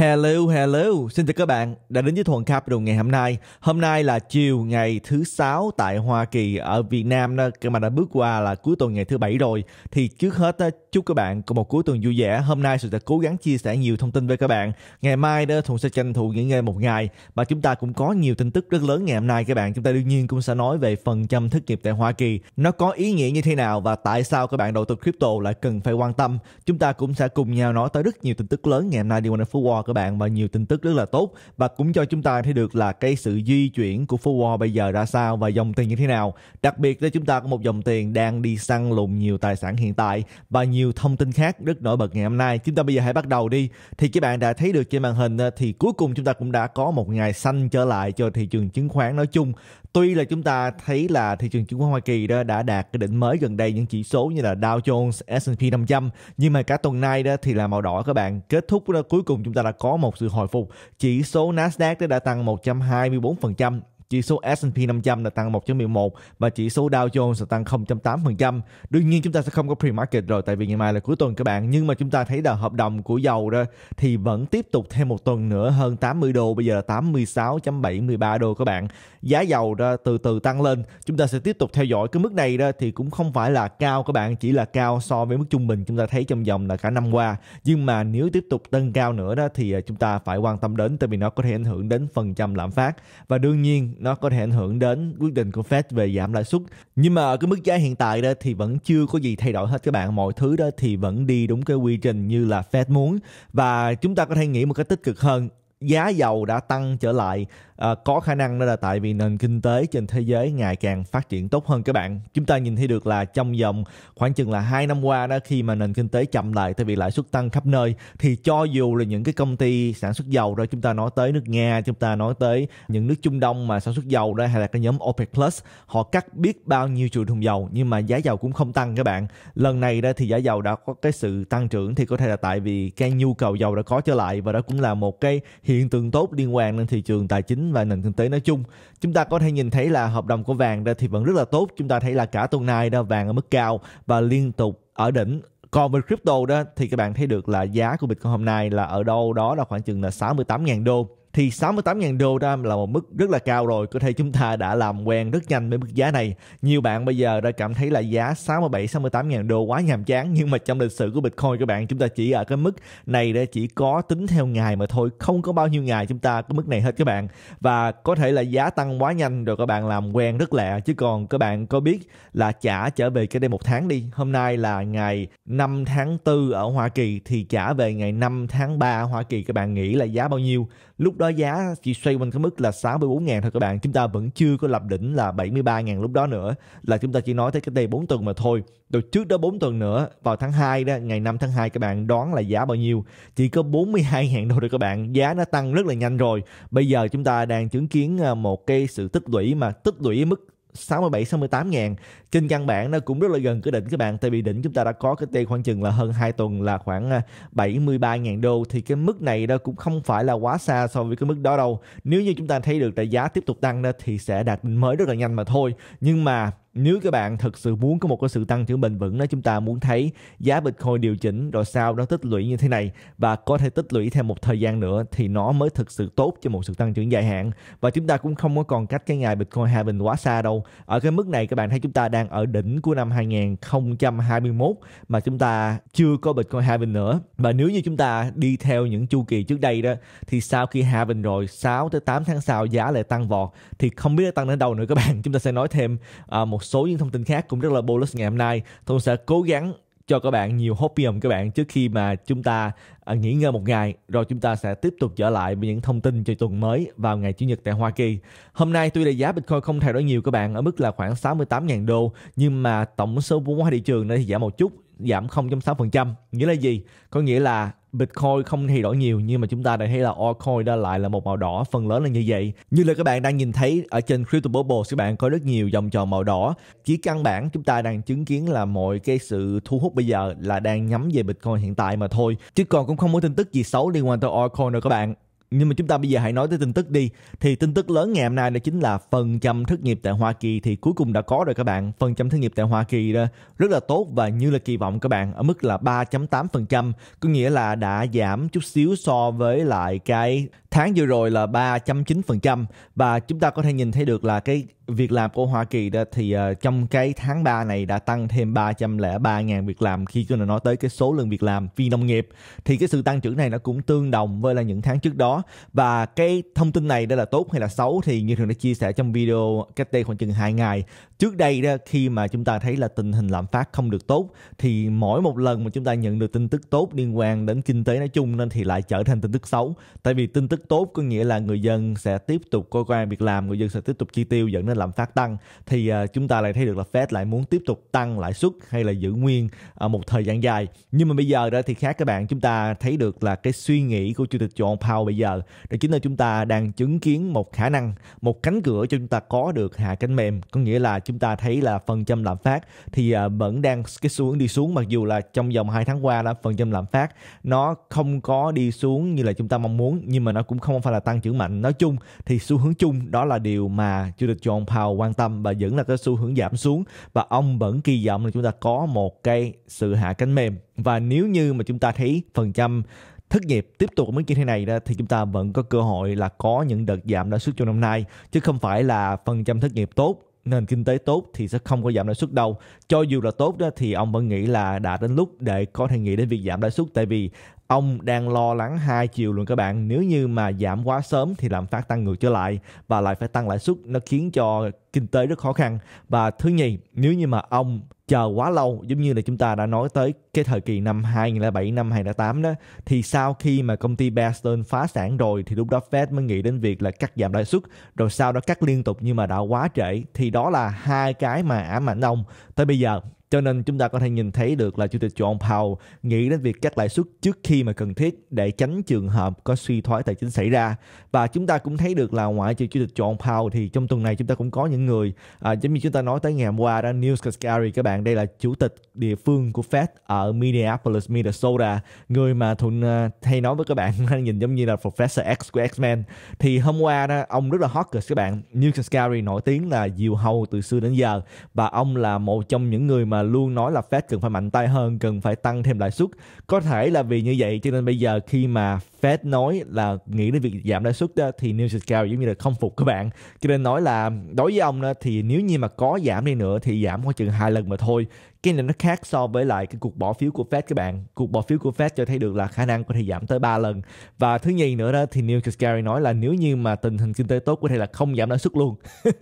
Hello, hello. Xin chào các bạn đã đến với Thuần Capital ngày hôm nay. Hôm nay là chiều ngày thứ sáu tại Hoa Kỳ ở Việt Nam đó, mà đã bước qua là cuối tuần ngày thứ bảy rồi. Thì trước hết chúc các bạn có một cuối tuần vui vẻ. Hôm nay tôi sẽ cố gắng chia sẻ nhiều thông tin với các bạn. Ngày mai đó Thuần sẽ tranh thủ nghỉ ngơi một ngày và chúng ta cũng có nhiều tin tức rất lớn ngày hôm nay các bạn. Chúng ta đương nhiên cũng sẽ nói về phần trăm thất nghiệp tại Hoa Kỳ. Nó có ý nghĩa như thế nào và tại sao các bạn đầu tư crypto lại cần phải quan tâm. Chúng ta cũng sẽ cùng nhau nói tới rất nhiều tin tức lớn ngày hôm nay đi qua Phú Quốc các bạn và nhiều tin tức rất là tốt và cũng cho chúng ta thấy được là cái sự di chuyển của phố bây giờ ra sao và dòng tiền như thế nào. Đặc biệt là chúng ta có một dòng tiền đang đi săn lùng nhiều tài sản hiện tại và nhiều thông tin khác rất nổi bật ngày hôm nay. Chúng ta bây giờ hãy bắt đầu đi. Thì các bạn đã thấy được trên màn hình ờ, thì cuối cùng chúng ta cũng đã có một ngày xanh trở lại cho thị trường chứng khoán nói chung tuy là chúng ta thấy là thị trường chứng khoán Hoa Kỳ đó đã đạt cái đỉnh mới gần đây những chỉ số như là Dow Jones, S&P 500 nhưng mà cả tuần nay đó thì là màu đỏ các bạn kết thúc đó, cuối cùng chúng ta đã có một sự hồi phục chỉ số Nasdaq đã tăng 124% chỉ số S&P 500 là tăng 1.11 và chỉ số Dow Jones là tăng 0.8%. Đương nhiên chúng ta sẽ không có pre-market rồi tại vì ngày mai là cuối tuần các bạn, nhưng mà chúng ta thấy là hợp đồng của dầu đó thì vẫn tiếp tục thêm một tuần nữa hơn 80 đô, bây giờ là 86.73 đô các bạn. Giá dầu đó từ từ tăng lên, chúng ta sẽ tiếp tục theo dõi cái mức này đó thì cũng không phải là cao các bạn, chỉ là cao so với mức trung bình chúng ta thấy trong vòng là cả năm qua. Nhưng mà nếu tiếp tục tăng cao nữa đó thì à, chúng ta phải quan tâm đến tại vì nó có thể ảnh hưởng đến phần trăm lạm phát và đương nhiên nó có thể ảnh hưởng đến quyết định của Fed về giảm lãi suất nhưng mà ở cái mức giá hiện tại đó thì vẫn chưa có gì thay đổi hết các bạn mọi thứ đó thì vẫn đi đúng cái quy trình như là Fed muốn và chúng ta có thể nghĩ một cách tích cực hơn giá dầu đã tăng trở lại à, có khả năng đó là tại vì nền kinh tế trên thế giới ngày càng phát triển tốt hơn các bạn chúng ta nhìn thấy được là trong vòng khoảng chừng là hai năm qua đó khi mà nền kinh tế chậm lại tại vì lãi suất tăng khắp nơi thì cho dù là những cái công ty sản xuất dầu đó chúng ta nói tới nước nga chúng ta nói tới những nước trung đông mà sản xuất dầu đó hay là cái nhóm opec plus họ cắt biết bao nhiêu triệu thùng dầu nhưng mà giá dầu cũng không tăng các bạn lần này đó thì giá dầu đã có cái sự tăng trưởng thì có thể là tại vì cái nhu cầu dầu đã có trở lại và đó cũng là một cái hiện tượng tốt liên quan đến thị trường tài chính và nền kinh tế nói chung chúng ta có thể nhìn thấy là hợp đồng của vàng thì vẫn rất là tốt chúng ta thấy là cả tuần nay đó vàng ở mức cao và liên tục ở đỉnh còn về crypto đó thì các bạn thấy được là giá của Bitcoin hôm nay là ở đâu đó là khoảng chừng là 68.000 đô thì 68.000 đô đó là một mức rất là cao rồi. Có thể chúng ta đã làm quen rất nhanh với mức giá này. Nhiều bạn bây giờ đã cảm thấy là giá 67 68.000 đô quá nhàm chán nhưng mà trong lịch sử của Bitcoin các bạn chúng ta chỉ ở cái mức này để chỉ có tính theo ngày mà thôi, không có bao nhiêu ngày chúng ta có mức này hết các bạn. Và có thể là giá tăng quá nhanh rồi các bạn làm quen rất lẹ chứ còn các bạn có biết là trả trở về cái đây một tháng đi. Hôm nay là ngày 5 tháng 4 ở Hoa Kỳ thì trả về ngày 5 tháng 3 ở Hoa Kỳ các bạn nghĩ là giá bao nhiêu? Lúc đó giá chỉ xoay quanh cái mức là 64 ngàn thôi các bạn. Chúng ta vẫn chưa có lập đỉnh là 73 ngàn lúc đó nữa. Là chúng ta chỉ nói tới cái đây 4 tuần mà thôi. Rồi trước đó 4 tuần nữa, vào tháng 2 đó, ngày 5 tháng 2 các bạn đoán là giá bao nhiêu? Chỉ có 42 ngàn đô thôi các bạn. Giá nó tăng rất là nhanh rồi. Bây giờ chúng ta đang chứng kiến à, một cái sự tích lũy mà tích lũy mức 67 68 ngàn trên căn bản nó cũng rất là gần cái đỉnh các bạn tại vì đỉnh chúng ta đã có cái t khoảng chừng là hơn 2 tuần là khoảng 73.000 à, đô thì cái mức này đó cũng không phải là quá xa so với cái mức đó đâu nếu như chúng ta thấy được là giá tiếp tục tăng đó thì sẽ đạt đỉnh mới rất là nhanh mà thôi nhưng mà nếu các bạn thực sự muốn có một cái sự tăng trưởng bền vững đó chúng ta muốn thấy giá Bitcoin điều chỉnh rồi sau đó tích lũy như thế này và có thể tích lũy thêm một thời gian nữa thì nó mới thực sự tốt cho một sự tăng trưởng dài hạn và chúng ta cũng không có còn cách cái ngày Bitcoin halving quá xa đâu ở cái mức này các bạn thấy chúng ta đang đang ở đỉnh của năm 2021 mà chúng ta chưa có Bitcoin halving nữa. Và nếu như chúng ta đi theo những chu kỳ trước đây đó thì sau khi halving rồi 6 tới 8 tháng sau giá lại tăng vọt thì không biết tăng đến đâu nữa các bạn. Chúng ta sẽ nói thêm uh, một số những thông tin khác cũng rất là bullish ngày hôm nay. Tôi sẽ cố gắng cho các bạn nhiều hopium các bạn trước khi mà chúng ta à, nghỉ ngơi một ngày rồi chúng ta sẽ tiếp tục trở lại với những thông tin cho tuần mới vào ngày chủ nhật tại Hoa Kỳ. Hôm nay tuy là giá Bitcoin không thay đổi nhiều các bạn ở mức là khoảng 68.000 đô nhưng mà tổng số vốn hóa thị trường nó thì giảm một chút giảm 0.6%. Nghĩa là gì? Có nghĩa là Bitcoin không thay đổi nhiều nhưng mà chúng ta đã thấy là altcoin đã lại là một màu đỏ phần lớn là như vậy. Như là các bạn đang nhìn thấy ở trên Crypto Bubble các bạn có rất nhiều dòng tròn màu đỏ. Chỉ căn bản chúng ta đang chứng kiến là mọi cái sự thu hút bây giờ là đang nhắm về Bitcoin hiện tại mà thôi. Chứ còn cũng không có tin tức gì xấu liên quan tới altcoin đâu các bạn nhưng mà chúng ta bây giờ hãy nói tới tin tức đi thì tin tức lớn ngày hôm nay đó chính là phần trăm thất nghiệp tại Hoa Kỳ thì cuối cùng đã có rồi các bạn phần trăm thất nghiệp tại Hoa Kỳ đó rất là tốt và như là kỳ vọng các bạn ở mức là 3.8% có nghĩa là đã giảm chút xíu so với lại cái tháng vừa rồi là 3.9% và chúng ta có thể nhìn thấy được là cái việc làm của Hoa Kỳ đó thì uh, trong cái tháng 3 này đã tăng thêm 303.000 việc làm khi chúng ta nói tới cái số lượng việc làm phi nông nghiệp thì cái sự tăng trưởng này nó cũng tương đồng với là những tháng trước đó và cái thông tin này đó là tốt hay là xấu thì như thường đã chia sẻ trong video cách đây khoảng chừng 2 ngày trước đây đó khi mà chúng ta thấy là tình hình lạm phát không được tốt thì mỗi một lần mà chúng ta nhận được tin tức tốt liên quan đến kinh tế nói chung nên thì lại trở thành tin tức xấu tại vì tin tức tốt có nghĩa là người dân sẽ tiếp tục có quan việc làm người dân sẽ tiếp tục chi tiêu dẫn đến lạm phát tăng thì ờ, chúng ta lại thấy được là Fed lại muốn tiếp tục tăng lãi suất hay là giữ nguyên ờ, một thời gian dài nhưng mà bây giờ đó thì khác các bạn chúng ta thấy được là cái suy nghĩ của chủ tịch John Powell bây giờ đó chính là chúng ta đang chứng kiến một khả năng một cánh cửa cho chúng ta có được hạ cánh mềm có nghĩa là chúng ta thấy là phần trăm lạm phát thì ờ, vẫn đang cái xu hướng đi xuống mặc dù là trong vòng 2 tháng qua là phần trăm lạm phát nó không có đi xuống như là chúng ta mong muốn nhưng mà nó cũng không phải là tăng trưởng mạnh nói chung thì xu hướng chung đó là điều mà chủ tịch John Powell quan tâm và vẫn là cái xu hướng giảm xuống và ông vẫn kỳ vọng là chúng ta có một cái sự hạ cánh mềm và nếu như mà chúng ta thấy phần trăm thất nghiệp tiếp tục ở mức như thế này đó thì chúng ta vẫn có cơ hội là có những đợt giảm lãi suất trong năm nay chứ không phải là phần trăm thất nghiệp tốt nền kinh tế tốt thì sẽ không có giảm lãi suất đâu cho dù là tốt đó thì ông vẫn nghĩ là đã đến lúc để có thể nghĩ đến việc giảm lãi suất tại vì Ông đang lo lắng hai chiều luôn các bạn. Nếu như mà giảm quá sớm thì lạm phát tăng ngược trở lại và lại phải tăng lãi suất nó khiến cho kinh tế rất khó khăn. Và thứ nhì, nếu như mà ông chờ quá lâu giống như là chúng ta đã nói tới cái thời kỳ năm 2007 năm 2008 đó thì sau khi mà công ty Blackstone phá sản rồi thì lúc đó Fed mới nghĩ đến việc là cắt giảm lãi suất rồi sau đó cắt liên tục nhưng mà đã quá trễ thì đó là hai cái mà ám ảnh ông tới bây giờ cho nên chúng ta có thể nhìn thấy được là Chủ tịch John Powell nghĩ đến việc cắt lãi suất trước khi mà cần thiết để tránh trường hợp có suy thoái tài chính xảy ra. Và chúng ta cũng thấy được là ngoại trừ Chủ tịch John Powell thì trong tuần này chúng ta cũng có những người à, giống như chúng ta nói tới ngày hôm qua đó Neil Kaskari các bạn đây là chủ tịch địa phương của Fed ở Minneapolis, Minnesota người mà Thuận uh, hay nói với các bạn nhìn giống như là Professor X của X-Men thì hôm qua đó ông rất là hot các bạn Neil Kaskari nổi tiếng là diều hầu từ xưa đến giờ và ông là một trong những người mà luôn nói là Fed cần phải mạnh tay hơn, cần phải tăng thêm lãi suất. Có thể là vì như vậy cho nên bây giờ khi mà Fed nói là nghĩ đến việc giảm lãi suất thì New York Cao giống như là không phục các bạn. Cho nên nói là đối với ông đó, thì nếu như mà có giảm đi nữa thì giảm khoảng chừng hai lần mà thôi cái này nó khác so với lại cái cuộc bỏ phiếu của Fed các bạn cuộc bỏ phiếu của Fed cho thấy được là khả năng có thể giảm tới 3 lần và thứ nhì nữa đó thì Neil Kashkari nói là nếu như mà tình hình kinh tế tốt có thể là không giảm lãi suất luôn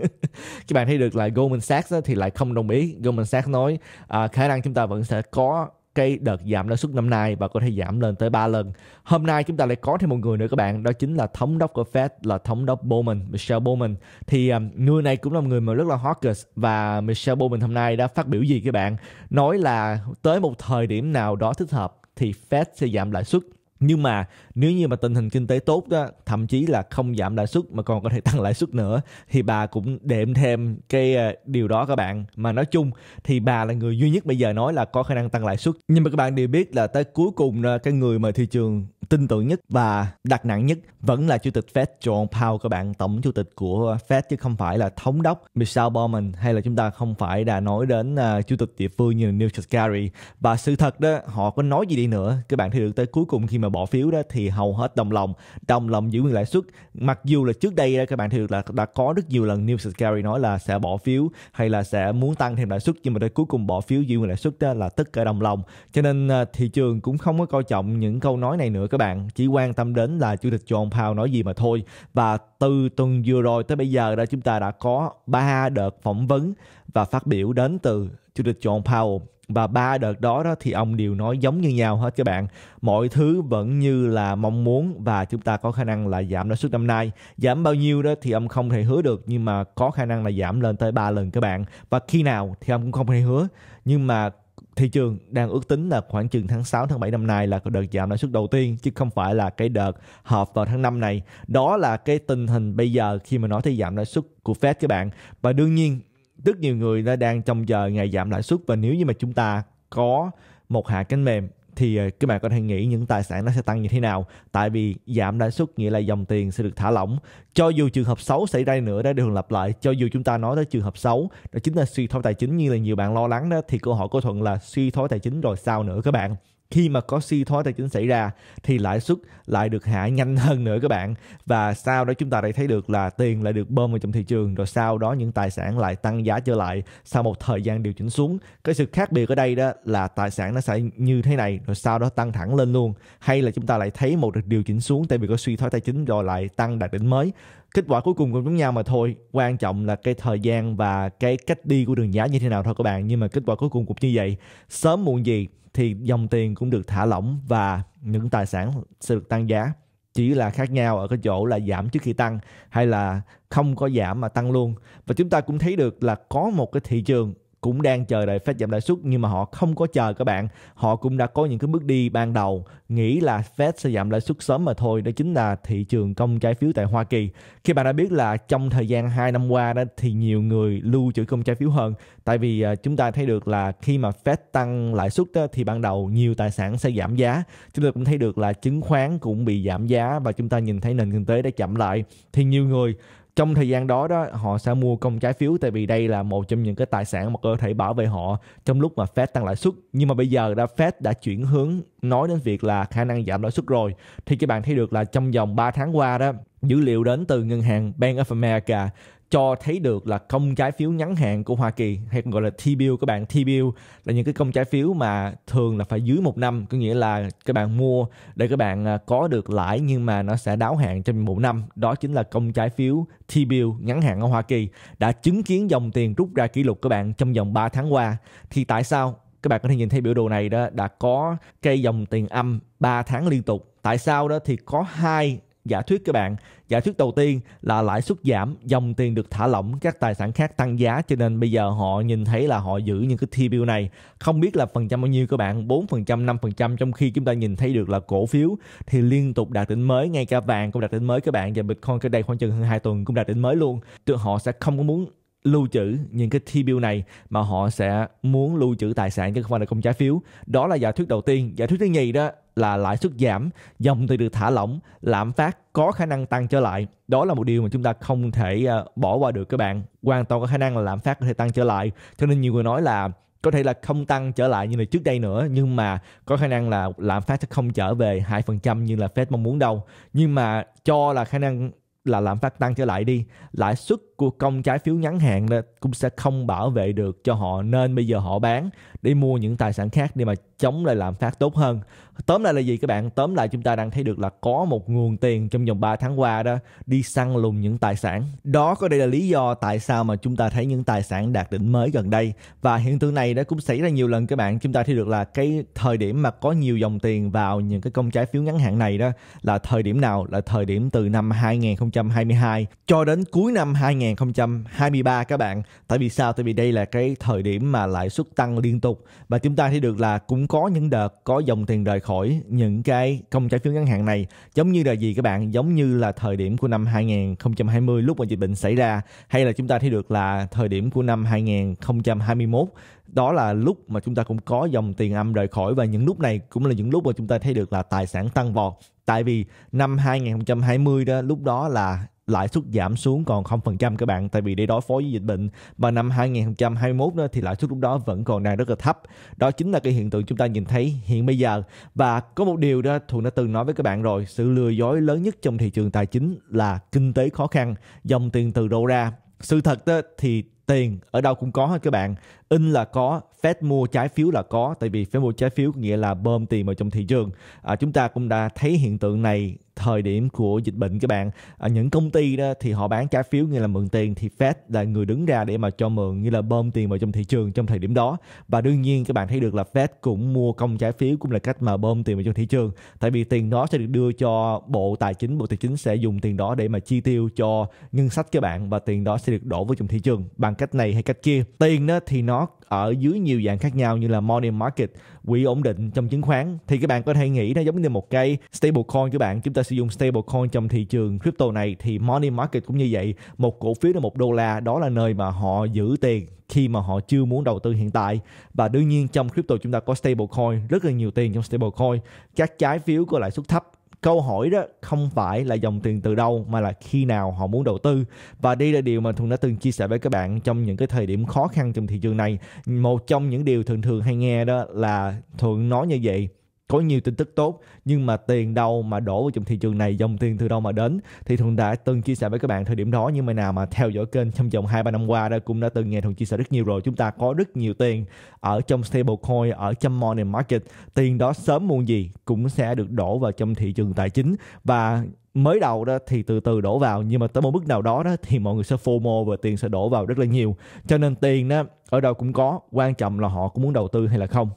các bạn thấy được là Goldman Sachs thì lại không đồng ý Goldman Sachs nói à, khả năng chúng ta vẫn sẽ có cái đợt giảm lãi suất năm nay và có thể giảm lên tới 3 lần. Hôm nay chúng ta lại có thêm một người nữa các bạn, đó chính là thống đốc của Fed là thống đốc Bowman, Michelle Bowman. Thì um, người này cũng là một người mà rất là hawkish và Michelle Bowman hôm nay đã phát biểu gì các bạn? Nói là tới một thời điểm nào đó thích hợp thì Fed sẽ giảm lãi suất nhưng mà nếu như mà tình hình kinh tế tốt đó thậm chí là không giảm lãi suất mà còn có thể tăng lãi suất nữa thì bà cũng đệm thêm cái ờ, điều đó các bạn mà nói chung thì bà là người duy nhất bây giờ nói là có khả năng tăng lãi suất nhưng mà các bạn đều biết là tới cuối cùng ờ, cái người mà thị trường tin tưởng nhất và đặt nặng nhất vẫn là chủ tịch Fed John Powell các bạn tổng chủ tịch của Fed chứ không phải là thống đốc Michelle Bowman hay là chúng ta không phải đã nói đến uh, chủ tịch địa phương như là Newt Scary và sự thật đó họ có nói gì đi nữa các bạn thì được tới cuối cùng khi mà mà bỏ phiếu đó thì hầu hết đồng lòng đồng lòng giữ nguyên lãi suất mặc dù là trước đây các bạn thì là đã có rất nhiều lần Neil Scary nói là sẽ bỏ phiếu hay là sẽ muốn tăng thêm lãi suất nhưng mà tới cuối cùng bỏ phiếu giữ nguyên lãi suất đó là tất cả đồng lòng cho nên à, thị trường cũng không có coi trọng những câu nói này nữa các bạn chỉ quan tâm đến là chủ tịch John Powell nói gì mà thôi và từ tuần vừa rồi tới bây giờ đó chúng ta đã có ba đợt phỏng vấn và phát biểu đến từ chủ tịch John Powell và ba đợt đó đó thì ông đều nói giống như nhau hết các bạn mọi thứ vẫn như là mong muốn và chúng ta có khả năng là giảm lãi suất năm nay giảm bao nhiêu đó thì ông không thể hứa được nhưng mà có khả năng là giảm lên tới 3 lần các bạn và khi nào thì ông cũng không thể hứa nhưng mà thị trường đang ước tính là khoảng chừng tháng 6 tháng 7 năm nay là đợt giảm lãi suất đầu tiên chứ không phải là cái đợt họp vào tháng 5 này. Đó là cái tình hình bây giờ khi mà nói tới giảm lãi suất của Fed các bạn. Và đương nhiên rất nhiều người đã đang trong chờ ngày giảm lãi suất và nếu như mà chúng ta có một hạ cánh mềm thì ờ, các bạn có thể nghĩ những tài sản nó sẽ tăng như thế nào tại vì giảm lãi suất nghĩa là dòng tiền sẽ được thả lỏng cho dù trường hợp xấu xảy ra nữa đã được lặp lại cho dù chúng ta nói tới trường hợp xấu đó chính là suy thoái tài chính như là nhiều bạn lo lắng đó thì câu hỏi của thuận là suy thoái tài chính rồi sao nữa các bạn khi mà có suy thoái tài chính xảy ra thì lãi suất lại được hạ nhanh hơn nữa các bạn và sau đó chúng ta lại thấy được là tiền lại được bơm vào trong thị trường rồi sau đó những tài sản lại tăng giá trở lại sau một thời gian điều chỉnh xuống cái sự khác biệt ở đây đó là tài sản nó sẽ như thế này rồi sau đó tăng thẳng lên luôn hay là chúng ta lại thấy một điều chỉnh xuống tại vì có suy thoái tài chính rồi lại tăng đạt đỉnh mới kết quả cuối cùng cũng giống nhau mà thôi quan trọng là cái thời gian và cái cách đi của đường giá như thế nào thôi các bạn nhưng mà kết quả cuối cùng cũng như vậy sớm muộn gì thì dòng tiền cũng được thả lỏng và những tài sản sẽ được tăng giá chỉ là khác nhau ở cái chỗ là giảm trước khi tăng hay là không có giảm mà tăng luôn và chúng ta cũng thấy được là có một cái thị trường cũng đang chờ đợi Fed giảm lãi suất nhưng mà họ không có chờ các bạn họ cũng đã có những cái bước đi ban đầu nghĩ là Fed sẽ giảm lãi suất sớm mà thôi đó chính là thị trường công trái phiếu tại Hoa Kỳ khi bạn đã biết là trong thời gian 2 năm qua đó thì nhiều người lưu trữ công trái phiếu hơn tại vì à, chúng ta thấy được là khi mà Fed tăng lãi suất đó, thì ban đầu nhiều tài sản sẽ giảm giá chúng ta cũng thấy được là chứng khoán cũng bị giảm giá và chúng ta nhìn thấy nền kinh tế đã chậm lại thì nhiều người trong thời gian đó đó họ sẽ mua công trái phiếu tại vì đây là một trong những cái tài sản mà có thể bảo vệ họ trong lúc mà Fed tăng lãi suất nhưng mà bây giờ đã Fed đã chuyển hướng nói đến việc là khả năng giảm lãi suất rồi thì các bạn thấy được là trong vòng 3 tháng qua đó dữ liệu đến từ ngân hàng Bank of America cho thấy được là công trái phiếu ngắn hạn của Hoa Kỳ hay còn gọi là T-bill các bạn T-bill là những cái công trái phiếu mà thường là phải dưới một năm có nghĩa là các bạn mua để các bạn à, có được lãi nhưng mà nó sẽ đáo hạn trong một năm đó chính là công trái phiếu T-bill ngắn hạn ở Hoa Kỳ đã chứng kiến dòng tiền rút ra kỷ lục các bạn trong vòng 3 tháng qua thì tại sao các bạn có thể nhìn thấy biểu đồ này đó đã có cây dòng tiền âm 3 tháng liên tục tại sao đó thì có hai giả thuyết các bạn giả thuyết đầu tiên là lãi suất giảm dòng tiền được thả lỏng các tài sản khác tăng giá cho nên bây giờ họ nhìn thấy là họ giữ những cái T-bill này không biết là phần trăm bao nhiêu các bạn 4% 5% trong khi chúng ta nhìn thấy được là cổ phiếu thì liên tục đạt đỉnh mới ngay cả vàng cũng đạt đỉnh mới các bạn và Bitcoin cái đây khoảng chừng hơn 2 tuần cũng đạt đỉnh mới luôn Tụi họ sẽ không có muốn lưu trữ những cái T-bill này mà họ sẽ muốn lưu trữ tài sản chứ không phải là công trái phiếu. Đó là giả thuyết đầu tiên. Giả thuyết thứ nhì đó là lãi suất giảm, dòng tiền được thả lỏng, lạm phát có khả năng tăng trở lại. Đó là một điều mà chúng ta không thể ờ, bỏ qua được các bạn. Hoàn toàn có khả năng là lạm phát có thể tăng trở lại. Cho nên nhiều người nói là có thể là không tăng trở lại như là trước đây nữa nhưng mà có khả năng là lạm phát sẽ không trở về 2% như là Fed mong muốn đâu. Nhưng mà cho là khả năng là lạm phát tăng trở lại đi, lãi suất của công trái phiếu ngắn hạn đó cũng sẽ không bảo vệ được cho họ nên bây giờ họ bán để mua những tài sản khác để mà chống lại lạm phát tốt hơn. Tóm lại là gì các bạn? Tóm lại chúng ta đang thấy được là có một nguồn tiền trong vòng 3 tháng qua đó đi săn lùng những tài sản. Đó có đây là lý do tại sao mà chúng ta thấy những tài sản đạt đỉnh mới gần đây và hiện tượng này đã cũng xảy ra nhiều lần các bạn. Chúng ta thấy được là cái thời điểm mà có nhiều dòng tiền vào những cái công trái phiếu ngắn hạn này đó là thời điểm nào? Là thời điểm từ năm 2022 cho đến cuối năm 2022 2023 các bạn. Tại vì sao? Tại vì đây là cái thời điểm mà lãi suất tăng liên tục và chúng ta thấy được là cũng có những đợt có dòng tiền rời khỏi những cái công trái phiếu ngân hàng này giống như là gì các bạn? Giống như là thời điểm của năm 2020 lúc mà dịch bệnh xảy ra hay là chúng ta thấy được là thời điểm của năm 2021 đó là lúc mà chúng ta cũng có dòng tiền âm rời khỏi và những lúc này cũng là những lúc mà chúng ta thấy được là tài sản tăng vọt tại vì năm 2020 đó lúc đó là lãi suất giảm xuống còn 0% các bạn tại vì để đối phó với dịch bệnh và năm 2021 đó thì lãi suất lúc đó vẫn còn đang rất là thấp đó chính là cái hiện tượng chúng ta nhìn thấy hiện bây giờ và có một điều đó Thuận đã từng nói với các bạn rồi sự lừa dối lớn nhất trong thị trường tài chính là kinh tế khó khăn dòng tiền từ đâu ra sự thật đó thì tiền ở đâu cũng có hết các bạn in là có Fed mua trái phiếu là có tại vì Fed mua trái phiếu nghĩa là bơm tiền vào trong thị trường à, chúng ta cũng đã thấy hiện tượng này thời điểm của dịch bệnh các bạn à, những công ty đó thì họ bán trái phiếu nghĩa là mượn tiền thì Fed là người đứng ra để mà cho mượn như là bơm tiền vào trong thị trường trong thời điểm đó và đương nhiên các bạn thấy được là Fed cũng mua công trái phiếu cũng là cách mà bơm tiền vào trong thị trường tại vì tiền đó sẽ được đưa cho bộ tài chính bộ tài chính sẽ dùng tiền đó để mà chi tiêu cho ngân sách các bạn và tiền đó sẽ được đổ vào trong thị trường bằng cách này hay cách kia tiền đó thì nó ở dưới nhiều dạng khác nhau như là money market quỹ ổn định trong chứng khoán thì các bạn có thể nghĩ nó giống như một cây stable coin các bạn chúng ta sử dụng stable coin trong thị trường crypto này thì money market cũng như vậy một cổ phiếu là một đô la đó là nơi mà họ giữ tiền khi mà họ chưa muốn đầu tư hiện tại và đương nhiên trong crypto chúng ta có stable coin rất là nhiều tiền trong stable coin các trái phiếu có lãi suất thấp câu hỏi đó không phải là dòng tiền từ đâu mà là khi nào họ muốn đầu tư và đây là điều mà Thuận đã từng chia sẻ với các bạn trong những cái thời điểm khó khăn trong thị trường này một trong những điều thường thường hay nghe đó là Thuận nói như vậy có nhiều tin tức tốt nhưng mà tiền đâu mà đổ vào trong thị trường này dòng tiền từ đâu mà đến thì thuận đã từng chia sẻ với các bạn thời điểm đó nhưng mà nào mà theo dõi kênh trong vòng hai ba năm qua đó cũng đã từng nghe thuận chia sẻ rất nhiều rồi chúng ta có rất nhiều tiền ở trong stablecoin ở trong money market tiền đó sớm muộn gì cũng sẽ được đổ vào trong thị trường tài chính và mới đầu đó thì từ từ đổ vào nhưng mà tới một mức nào đó đó thì mọi người sẽ FOMO và tiền sẽ đổ vào rất là nhiều cho nên tiền đó ở đâu cũng có quan trọng là họ cũng muốn đầu tư hay là không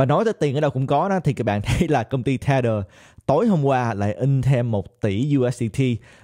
và nói tới tiền ở đâu cũng có đó thì các bạn thấy là công ty Tether tối hôm qua lại in thêm 1 tỷ USDT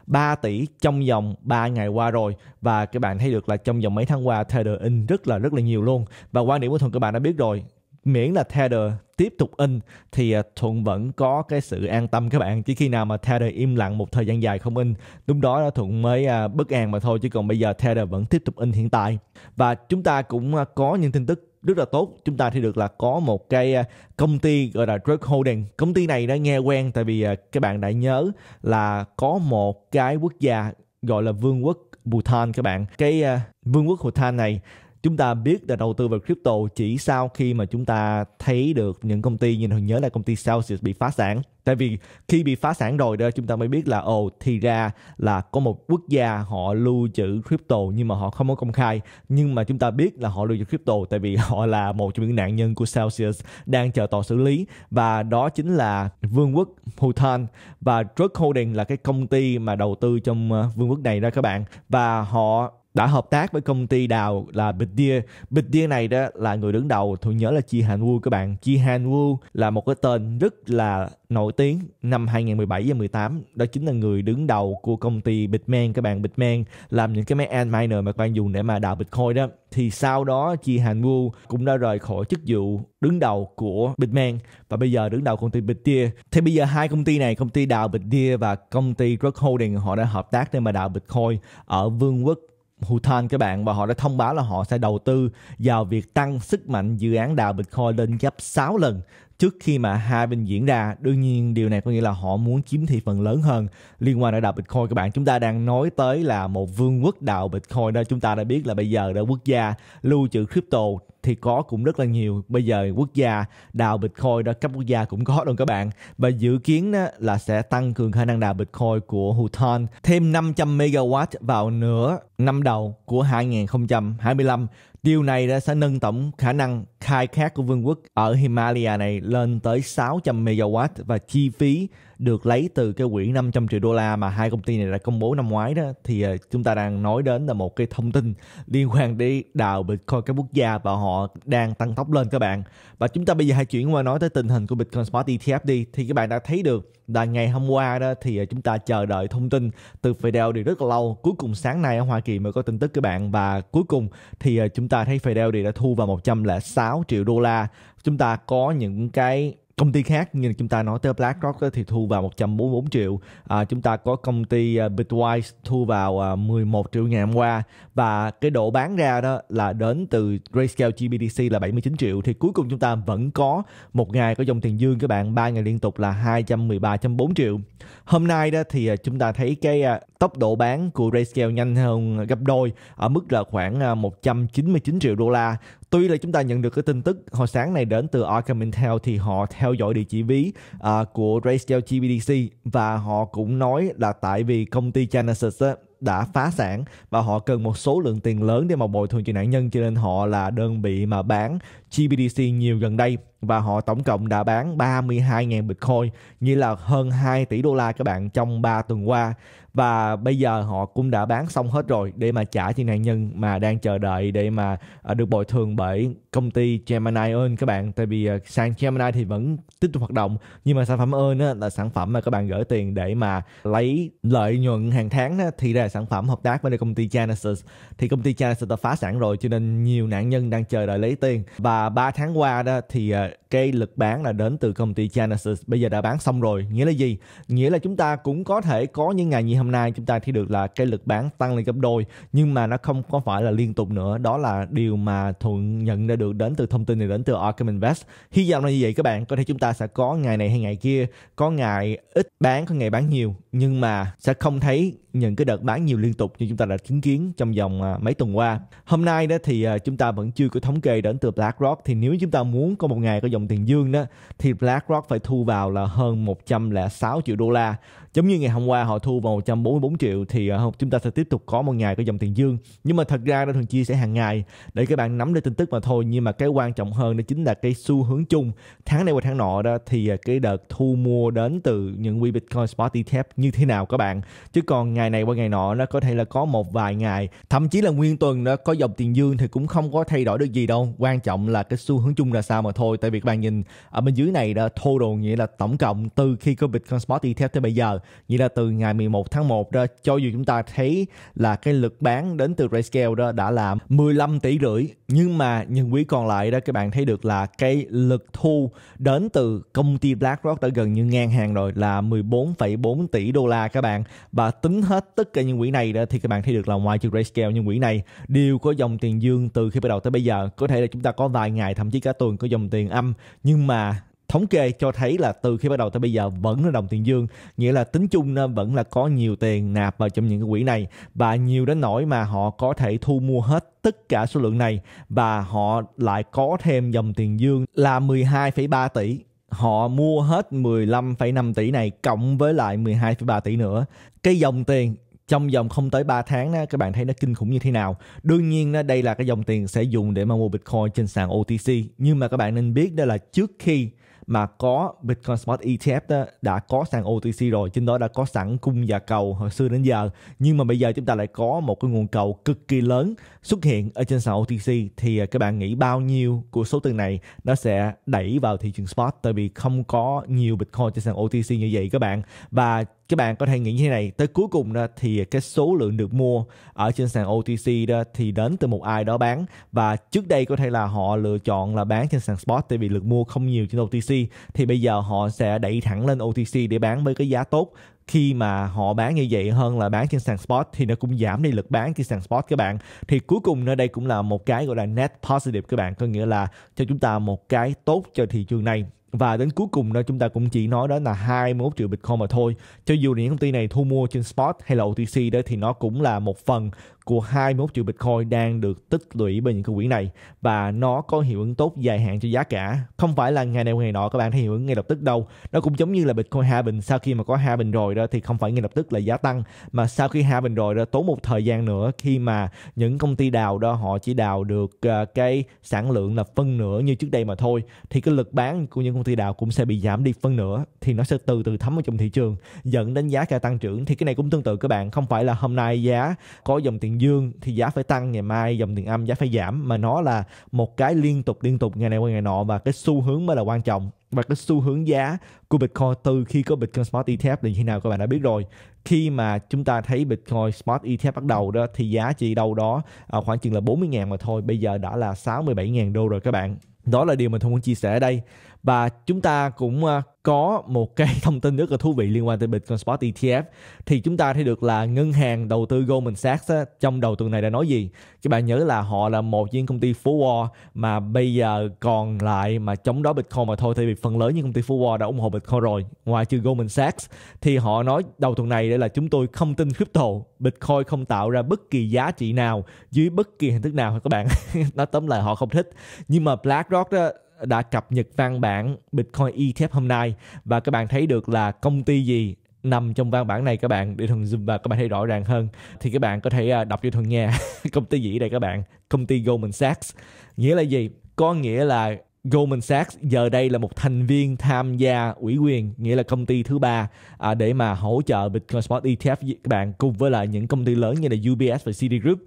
3 tỷ trong vòng 3 ngày qua rồi và các bạn thấy được là trong vòng mấy tháng qua Tether in rất là rất là nhiều luôn và quan điểm của Thuận các bạn đã biết rồi miễn là Tether tiếp tục in thì à, Thuận vẫn có cái sự an tâm các bạn. Chỉ khi nào mà Tether im lặng một thời gian dài không in, lúc đó là Thuận mới à, bất an mà thôi. Chứ còn bây giờ Tether vẫn tiếp tục in hiện tại. Và chúng ta cũng à, có những tin tức rất là tốt chúng ta thì được là có một cái à, công ty gọi là drug holding công ty này đã nghe quen tại vì à, các bạn đã nhớ là có một cái quốc gia gọi là vương quốc Bhutan các bạn cái à, vương quốc Bhutan này chúng ta biết là đầu tư vào crypto chỉ sau khi mà chúng ta thấy được những công ty như hồi nhớ là công ty Celsius bị phá sản tại vì khi bị phá sản rồi đó chúng ta mới biết là ồ thì ra là có một quốc gia họ lưu trữ crypto nhưng mà họ không có công khai nhưng mà chúng ta biết là họ lưu trữ crypto tại vì họ là một trong những nạn nhân của Celsius đang chờ tòa xử lý và đó chính là vương quốc Bhutan và Drug Holding là cái công ty mà đầu tư trong ờ, vương quốc này đó các bạn và họ đã hợp tác với công ty đào là Bitdeer. Bitdeer này đó là người đứng đầu, tôi nhớ là Chi Han Woo các bạn. Chi Han Woo là một cái tên rất là nổi tiếng năm 2017 và 18. Đó chính là người đứng đầu của công ty Bitmain các bạn. Bitmain làm những cái máy miner mà các bạn dùng để mà đào Bitcoin đó. Thì sau đó Chi Han Woo cũng đã rời khỏi chức vụ đứng đầu của Bitmain và bây giờ đứng đầu công ty Bitdeer. Thì bây giờ hai công ty này, công ty đào Bitdeer và công ty Rock Holding họ đã hợp tác để mà đào Bitcoin ở Vương quốc Houtan các bạn và họ đã thông báo là họ sẽ đầu tư vào việc tăng sức mạnh dự án đào Bitcoin lên gấp 6 lần trước khi mà hai bên diễn ra. Đương nhiên điều này có nghĩa là họ muốn chiếm thị phần lớn hơn liên quan đến đào Bitcoin các bạn. Chúng ta đang nói tới là một vương quốc đào Bitcoin đó. Chúng ta đã biết là bây giờ đã quốc gia lưu trữ crypto thì có cũng rất là nhiều bây giờ quốc gia đào bitcoin đó cấp quốc gia cũng có luôn các bạn và dự kiến là sẽ tăng cường khả năng đào bitcoin của Hutan thêm 500 megawatt vào nửa năm đầu của 2025 Điều này đã sẽ nâng tổng khả năng khai thác của vương quốc ở Himalaya này lên tới 600 MW và chi phí được lấy từ cái quỹ 500 triệu đô la mà hai công ty này đã công bố năm ngoái đó thì ờ, chúng ta đang nói đến là một cái thông tin liên quan đến đào Bitcoin các quốc gia và họ đang tăng tốc lên các bạn. Và chúng ta bây giờ hãy chuyển qua nói tới tình hình của Bitcoin Spot ETF đi thì các bạn đã thấy được là ngày hôm qua đó thì ờ, chúng ta chờ đợi thông tin từ Fidel thì rất là lâu. Cuối cùng sáng nay ở Hoa Kỳ mới có tin tức các bạn và cuối cùng thì ờ, chúng ta thấy Fidel thì đã thu vào 106 triệu đô la. Chúng ta có những cái công ty khác như chúng ta nói tới BlackRock thì thu vào 144 triệu à, chúng ta có công ty à, Bitwise thu vào 11 à, triệu ngày hôm qua và cái độ bán ra đó là đến từ Grayscale GBDC là 79 triệu thì cuối cùng chúng ta vẫn có một ngày có dòng tiền dương các bạn ba ngày liên tục là 213.4 triệu hôm nay đó thì à, chúng ta thấy cái tốc độ bán của Grayscale nhanh hơn gấp đôi ở mức là khoảng 199 triệu đô la tuy là chúng ta nhận được cái tin tức hồi sáng này đến từ Arkham Intel thì họ theo dõi địa chỉ ví uh, của Raysdale GBDC và họ cũng nói là tại vì công ty Genesis á, đã phá sản và họ cần một số lượng tiền lớn để mà bồi thường cho nạn nhân cho nên họ là đơn vị mà bán GBDC nhiều gần đây và họ tổng cộng đã bán 32.000 Bitcoin như là hơn 2 tỷ đô la các bạn trong 3 tuần qua và bây giờ họ cũng đã bán xong hết rồi để mà trả cho nạn nhân mà đang chờ đợi để mà à, được bồi thường bởi công ty Gemini Earn các bạn tại vì à, sàn Gemini thì vẫn tiếp tục hoạt động nhưng mà sản phẩm Earn là sản phẩm mà các bạn gửi tiền để mà lấy lợi nhuận hàng tháng thì là sản phẩm hợp tác với công ty Genesis thì công ty Genesis đã phá sản rồi cho nên nhiều nạn nhân đang chờ đợi lấy tiền và và 3 tháng qua đó thì ờ, cái lực bán là đến từ công ty Genesis bây giờ đã bán xong rồi nghĩa là gì nghĩa là chúng ta cũng có thể có những ngày như hôm nay chúng ta thấy được là cái lực bán tăng lên gấp đôi nhưng mà nó không có phải là liên tục nữa đó là điều mà thuận nhận ra được đến từ thông tin này đến từ Arkham Invest hy vọng là như vậy các bạn có thể chúng ta sẽ có ngày này hay ngày kia có ngày ít bán có ngày bán nhiều nhưng mà sẽ không thấy những cái đợt bán nhiều liên tục như chúng ta đã chứng kiến trong vòng à, mấy tuần qua. Hôm nay đó thì à, chúng ta vẫn chưa có thống kê đến từ BlackRock thì nếu chúng ta muốn có một ngày có dòng tiền dương đó thì BlackRock phải thu vào là hơn 106 triệu đô la giống như ngày hôm qua họ thu vào 144 triệu thì à, chúng ta sẽ tiếp tục có một ngày có dòng tiền dương nhưng mà thật ra nó thường chia sẻ hàng ngày để các bạn nắm được tin tức mà thôi nhưng mà cái quan trọng hơn đó chính là cái xu hướng chung tháng này qua tháng nọ đó thì à, cái đợt thu mua đến từ những we bitcoin spot ETF như thế nào các bạn chứ còn ngày này qua ngày nọ nó có thể là có một vài ngày thậm chí là nguyên tuần nó có dòng tiền dương thì cũng không có thay đổi được gì đâu quan trọng là cái xu hướng chung là sao mà thôi tại vì các bạn nhìn ở bên dưới này đó total nghĩa là tổng cộng từ khi có bitcoin spot ETF tới bây giờ Nghĩa là từ ngày 11 tháng 1 đó, cho dù chúng ta thấy là cái lực bán đến từ RayScale đó đã là 15 tỷ rưỡi. Nhưng mà những quý còn lại đó các bạn thấy được là cái lực thu đến từ công ty BlackRock đã gần như ngang hàng rồi là 14,4 tỷ đô la các bạn. Và tính hết tất cả những quỹ này đó thì các bạn thấy được là ngoài trừ RayScale những quỹ này đều có dòng tiền dương từ khi bắt đầu tới bây giờ. Có thể là chúng ta có vài ngày thậm chí cả tuần có dòng tiền âm nhưng mà thống kê cho thấy là từ khi bắt đầu tới bây giờ vẫn là đồng tiền dương nghĩa là tính chung vẫn là có nhiều tiền nạp vào trong những cái quỹ này và nhiều đến nỗi mà họ có thể thu mua hết tất cả số lượng này và họ lại có thêm dòng tiền dương là 12,3 tỷ họ mua hết 15,5 tỷ này cộng với lại 12,3 tỷ nữa cái dòng tiền trong vòng không tới 3 tháng đó, các bạn thấy nó kinh khủng như thế nào. Đương nhiên đây là cái dòng tiền sẽ dùng để mà mua Bitcoin trên sàn OTC. Nhưng mà các bạn nên biết đó là trước khi mà có Bitcoin Spot ETF đó, đã có sàn OTC rồi trên đó đã có sẵn cung và cầu hồi xưa đến giờ nhưng mà bây giờ chúng ta lại có một cái nguồn cầu cực kỳ lớn xuất hiện ở trên sàn OTC thì à, các bạn nghĩ bao nhiêu của số tiền này nó sẽ đẩy vào thị trường spot tại vì không có nhiều Bitcoin trên sàn OTC như vậy các bạn và các bạn có thể nghĩ như thế này tới cuối cùng đó thì cái số lượng được mua ở trên sàn OTC đó thì đến từ một ai đó bán và trước đây có thể là họ lựa chọn là bán trên sàn spot tại vì lượng mua không nhiều trên OTC thì bây giờ họ sẽ đẩy thẳng lên OTC để bán với cái giá tốt khi mà họ bán như vậy hơn là bán trên sàn spot thì nó cũng giảm đi lực bán trên sàn spot các bạn thì cuối cùng nữa đây cũng là một cái gọi là net positive các bạn có nghĩa là cho chúng ta một cái tốt cho thị trường này và đến cuối cùng đó chúng ta cũng chỉ nói đó là 21 triệu Bitcoin mà thôi cho dù những công ty này thu mua trên spot hay là OTC đó thì nó cũng là một phần của 21 triệu Bitcoin đang được tích lũy bởi những cái quỹ này và nó có hiệu ứng tốt dài hạn cho giá cả. Không phải là ngày này ngày nọ các bạn thấy hiệu ứng ngay lập tức đâu. Nó cũng giống như là Bitcoin hạ bình sau khi mà có hạ bình rồi đó thì không phải ngay lập tức là giá tăng mà sau khi hạ bình rồi đó tốn một thời gian nữa khi mà những công ty đào đó họ chỉ đào được à, cái sản lượng là phân nửa như trước đây mà thôi thì cái lực bán của những công ty đào cũng sẽ bị giảm đi phân nửa thì nó sẽ từ từ thấm vào trong thị trường dẫn đến giá cả tăng trưởng thì cái này cũng tương tự các bạn không phải là hôm nay giá có dòng tiền dương thì giá phải tăng ngày mai dòng tiền âm giá phải giảm mà nó là một cái liên tục liên tục ngày này qua ngày nọ và cái xu hướng mới là quan trọng và cái xu hướng giá của Bitcoin từ khi có Bitcoin Spot ETF là như thế nào các bạn đã biết rồi khi mà chúng ta thấy Bitcoin Spot ETF bắt đầu đó thì giá chỉ đâu đó à, khoảng chừng là 40.000 mà thôi bây giờ đã là 67.000 đô rồi các bạn đó là điều mình không muốn chia sẻ ở đây và chúng ta cũng ờ, có một cái thông tin rất là thú vị liên quan tới Bitcoin Spot ETF thì chúng ta thấy được là ngân hàng đầu tư Goldman Sachs trong đầu tuần này đã nói gì các bạn nhớ là họ là một những công ty phố Wall mà bây giờ còn lại mà chống đó Bitcoin mà thôi thì vì phần lớn những công ty phố Wall đã ủng hộ Bitcoin rồi ngoài trừ Goldman Sachs thì họ nói đầu tuần này đây là chúng tôi không tin crypto Bitcoin không tạo ra bất kỳ giá trị nào dưới bất kỳ hình thức nào các bạn nói tóm lại họ không thích nhưng mà BlackRock đó đã cập nhật văn bản Bitcoin ETF hôm nay và các bạn thấy được là công ty gì nằm trong văn bản này các bạn để thuần zoom và các bạn thấy rõ ràng hơn thì các bạn có thể à, đọc cho thuần nghe công ty gì đây các bạn công ty Goldman Sachs nghĩa là gì có nghĩa là Goldman Sachs giờ đây là một thành viên tham gia ủy quyền nghĩa là công ty thứ ba à, để mà hỗ trợ Bitcoin Spot ETF các bạn cùng với lại những công ty lớn như là UBS và Citigroup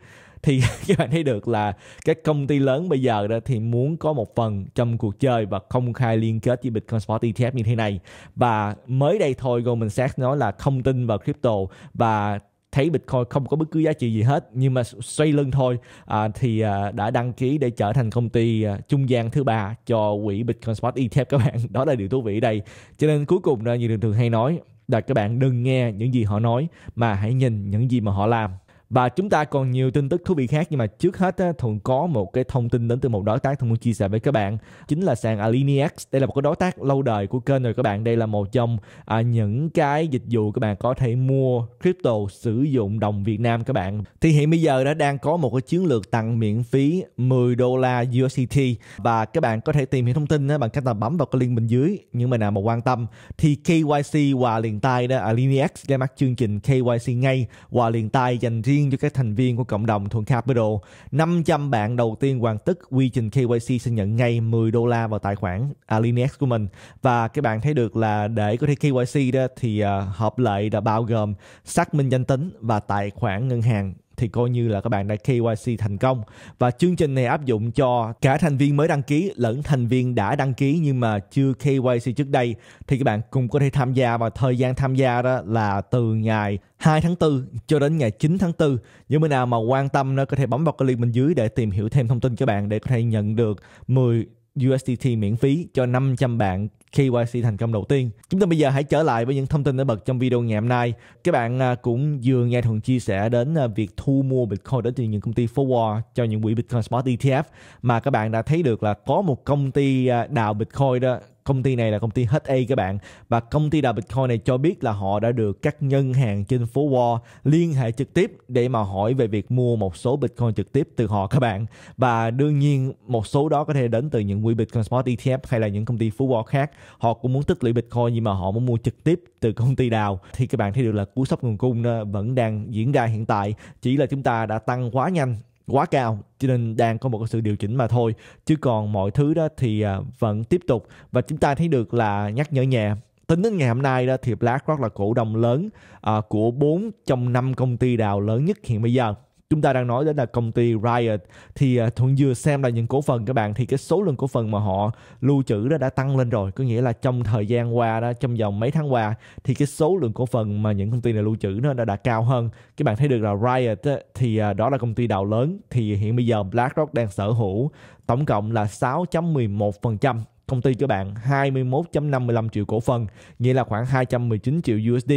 thì các bạn thấy được là các công ty lớn bây giờ đó thì muốn có một phần trong cuộc chơi và công khai liên kết với Bitcoin Spot ETF như thế này và mới đây thôi Goldman Sachs nói là không tin vào crypto và thấy Bitcoin không có bất cứ giá trị gì hết nhưng mà xoay lưng thôi à, thì à, đã đăng ký để trở thành công ty à, trung gian thứ ba cho quỹ Bitcoin Spot ETF các bạn đó là điều thú vị đây cho nên cuối cùng như thường thường hay nói là các bạn đừng nghe những gì họ nói mà hãy nhìn những gì mà họ làm và chúng ta còn nhiều tin tức thú vị khác nhưng mà trước hết á, có một cái thông tin đến từ một đối tác thuận muốn chia sẻ với các bạn chính là sàn Alineax đây là một cái đối tác lâu đời của kênh rồi các bạn đây là một trong à, những cái dịch vụ các bạn có thể mua crypto sử dụng đồng Việt Nam các bạn thì hiện bây giờ đã đang có một cái chiến lược tặng miễn phí 10 đô la USDT và các bạn có thể tìm hiểu thông tin bằng cách là bấm vào cái link bên dưới nhưng mà nào mà quan tâm thì KYC và liền tay đó Alineax ra mắt chương trình KYC ngay và liền tay dành riêng riêng cho các thành viên của cộng đồng Thuận Capital. 500 bạn đầu tiên hoàn tất quy trình KYC sẽ nhận ngay 10 đô la vào tài khoản Alinex của mình. Và các bạn thấy được là để có thể KYC đó thì uh, ờ, hợp lệ đã bao gồm xác minh danh tính và tài khoản ngân hàng thì coi như là các bạn đã KYC thành công và chương trình này áp dụng cho cả thành viên mới đăng ký lẫn thành viên đã đăng ký nhưng mà chưa KYC trước đây thì các bạn cùng có thể tham gia và thời gian tham gia đó là từ ngày 2 tháng 4 cho đến ngày 9 tháng 4 những bên nào mà quan tâm nó có thể bấm vào cái link bên dưới để tìm hiểu thêm thông tin các bạn để có thể nhận được 10 USDT miễn phí cho 500 bạn KYC thành công đầu tiên. Chúng ta bây giờ hãy trở lại với những thông tin nổi bật trong video ngày hôm nay. Các bạn à, cũng vừa nghe Thuận chia sẻ đến à, việc thu mua Bitcoin đến từ những công ty forward cho những quỹ Bitcoin Spot ETF mà các bạn đã thấy được là có một công ty à, đào Bitcoin đó Công ty này là công ty hết A các bạn và công ty đào Bitcoin này cho biết là họ đã được các ngân hàng trên phố Wall liên hệ trực tiếp để mà hỏi về việc mua một số Bitcoin trực tiếp từ họ các bạn và đương nhiên một số đó có thể đến từ những quỹ Bitcoin Spot ETF hay là những công ty phố Wall khác họ cũng muốn tích lũy Bitcoin nhưng mà họ muốn mua trực tiếp từ công ty đào thì các bạn thấy được là cú sốc nguồn cung vẫn đang diễn ra hiện tại chỉ là chúng ta đã tăng quá nhanh quá cao cho nên đang có một cái sự điều chỉnh mà thôi chứ còn mọi thứ đó thì à, vẫn tiếp tục và chúng ta thấy được là nhắc nhở nhẹ tính đến ngày hôm nay đó thì BlackRock là cổ đông lớn à, của bốn trong năm công ty đào lớn nhất hiện bây giờ chúng ta đang nói đến là công ty Riot thì à, thuận vừa xem là những cổ phần các bạn thì cái số lượng cổ phần mà họ lưu trữ đó đã tăng lên rồi có nghĩa là trong thời gian qua đó trong vòng mấy tháng qua thì cái số lượng cổ phần mà những công ty này lưu trữ nó đã, đã cao hơn các bạn thấy được là Riot thì à, đó là công ty đào lớn thì hiện bây giờ BlackRock đang sở hữu tổng cộng là 6.11% công ty cho bạn 21.55 triệu cổ phần, nghĩa là khoảng 219 triệu USD.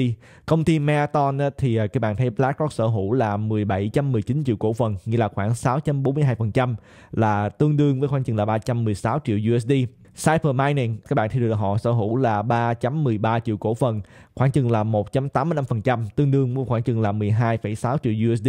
Công ty Marathon ờ, thì ờ, các bạn thấy BlackRock sở hữu là 17.19 triệu cổ phần, nghĩa là khoảng 6.42% là tương đương với khoảng chừng là 316 triệu USD. Cyber Mining các bạn thì được họ sở hữu là 3.13 triệu cổ phần, khoảng chừng là 1.85%, tương đương với khoảng chừng là 12,6 triệu USD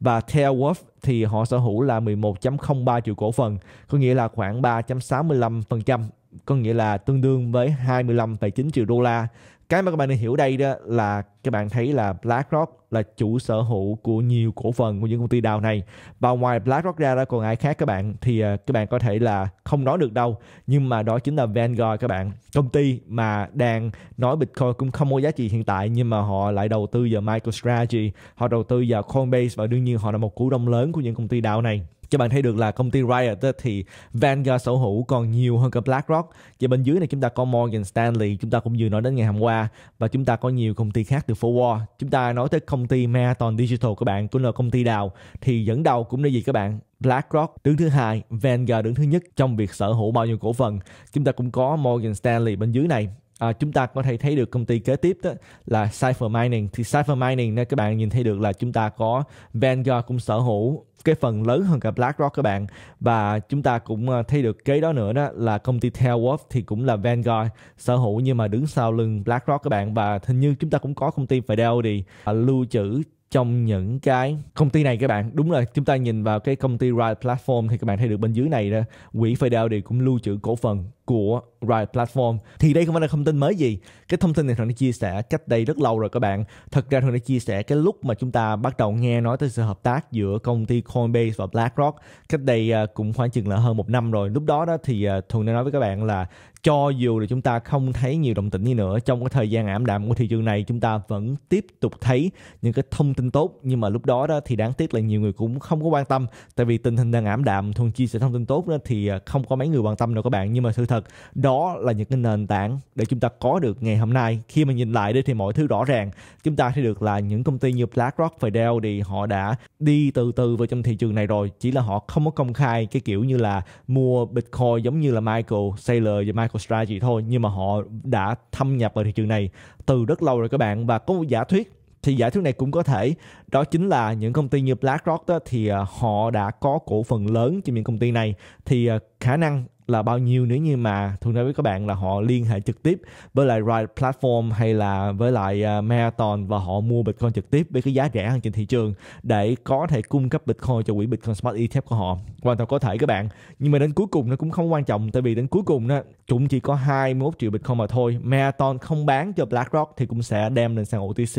và Tailworth thì họ sở hữu là 11.03 triệu cổ phần, có nghĩa là khoảng 3.65% có nghĩa là tương đương với 25,9 triệu đô la. Cái mà các bạn nên hiểu đây đó là các bạn thấy là BlackRock là chủ sở hữu của nhiều cổ phần của những công ty đào này. Và ngoài BlackRock ra đó còn ai khác các bạn thì à, các bạn có thể là không nói được đâu. Nhưng mà đó chính là Vanguard các bạn. Công ty mà đang nói Bitcoin cũng không có giá trị hiện tại nhưng mà họ lại đầu tư vào MicroStrategy, họ đầu tư vào Coinbase và đương nhiên họ là một cổ đông lớn của những công ty đào này cho bạn thấy được là công ty Riot thì Vanguard sở hữu còn nhiều hơn cả BlackRock và bên dưới này chúng ta có Morgan Stanley chúng ta cũng vừa nói đến ngày hôm qua và chúng ta có nhiều công ty khác từ Forward chúng ta nói tới công ty Marathon Digital các bạn cũng là công ty đào thì dẫn đầu cũng là gì các bạn BlackRock đứng thứ hai, Vanguard đứng thứ nhất trong việc sở hữu bao nhiêu cổ phần. Chúng ta cũng có Morgan Stanley bên dưới này à, chúng ta có thể thấy được công ty kế tiếp đó là Cypher Mining thì Cypher Mining các bạn nhìn thấy được là chúng ta có Vanguard cũng sở hữu cái phần lớn hơn cả BlackRock các bạn và chúng ta cũng ờ, thấy được cái đó nữa đó là công ty Tailwolf thì cũng là Vanguard sở hữu nhưng mà đứng sau lưng BlackRock các bạn và hình như chúng ta cũng có công ty Fidelity à, lưu trữ trong những cái công ty này các bạn đúng rồi chúng ta nhìn vào cái công ty Ride Platform thì các bạn thấy được bên dưới này đó quỹ Fidelity cũng lưu trữ cổ phần của Riot Platform thì đây không phải là thông tin mới gì cái thông tin này thằng đã chia sẻ cách đây rất lâu rồi các bạn thật ra thằng đã chia sẻ cái lúc mà chúng ta bắt đầu nghe nói tới sự hợp tác giữa công ty Coinbase và BlackRock cách đây à, cũng khoảng chừng là hơn một năm rồi lúc đó đó thì à, thường đã nói với các bạn là cho dù là chúng ta không thấy nhiều động tĩnh như nữa trong cái thời gian ảm đạm của thị trường này chúng ta vẫn tiếp tục thấy những cái thông tin tốt nhưng mà lúc đó đó thì đáng tiếc là nhiều người cũng không có quan tâm tại vì tình hình đang ảm đạm thường chia sẻ thông tin tốt đó thì à, không có mấy người quan tâm đâu các bạn nhưng mà sự thật thật đó là những cái nền tảng để chúng ta có được ngày hôm nay khi mà nhìn lại đi thì mọi thứ rõ ràng chúng ta thấy được là những công ty như BlackRock, Fidel thì họ đã đi từ từ vào trong thị trường này rồi chỉ là họ không có công khai cái kiểu như là mua Bitcoin giống như là Michael Saylor và Michael Strategy thôi nhưng mà họ đã thâm nhập vào thị trường này từ rất lâu rồi các bạn và có một giả thuyết thì giả thuyết này cũng có thể đó chính là những công ty như BlackRock đó thì à, họ đã có cổ phần lớn trong những công ty này thì à, khả năng là bao nhiêu nếu như mà thường nói với các bạn là họ liên hệ trực tiếp với lại Ride Platform hay là với lại uh, Marathon và họ mua Bitcoin trực tiếp với cái giá rẻ hơn trên thị trường để có thể cung cấp Bitcoin cho quỹ Bitcoin Smart ETF của họ hoàn toàn có thể các bạn nhưng mà đến cuối cùng nó cũng không quan trọng tại vì đến cuối cùng nó chúng chỉ có 21 triệu Bitcoin mà thôi Marathon không bán cho BlackRock thì cũng sẽ đem lên sàn OTC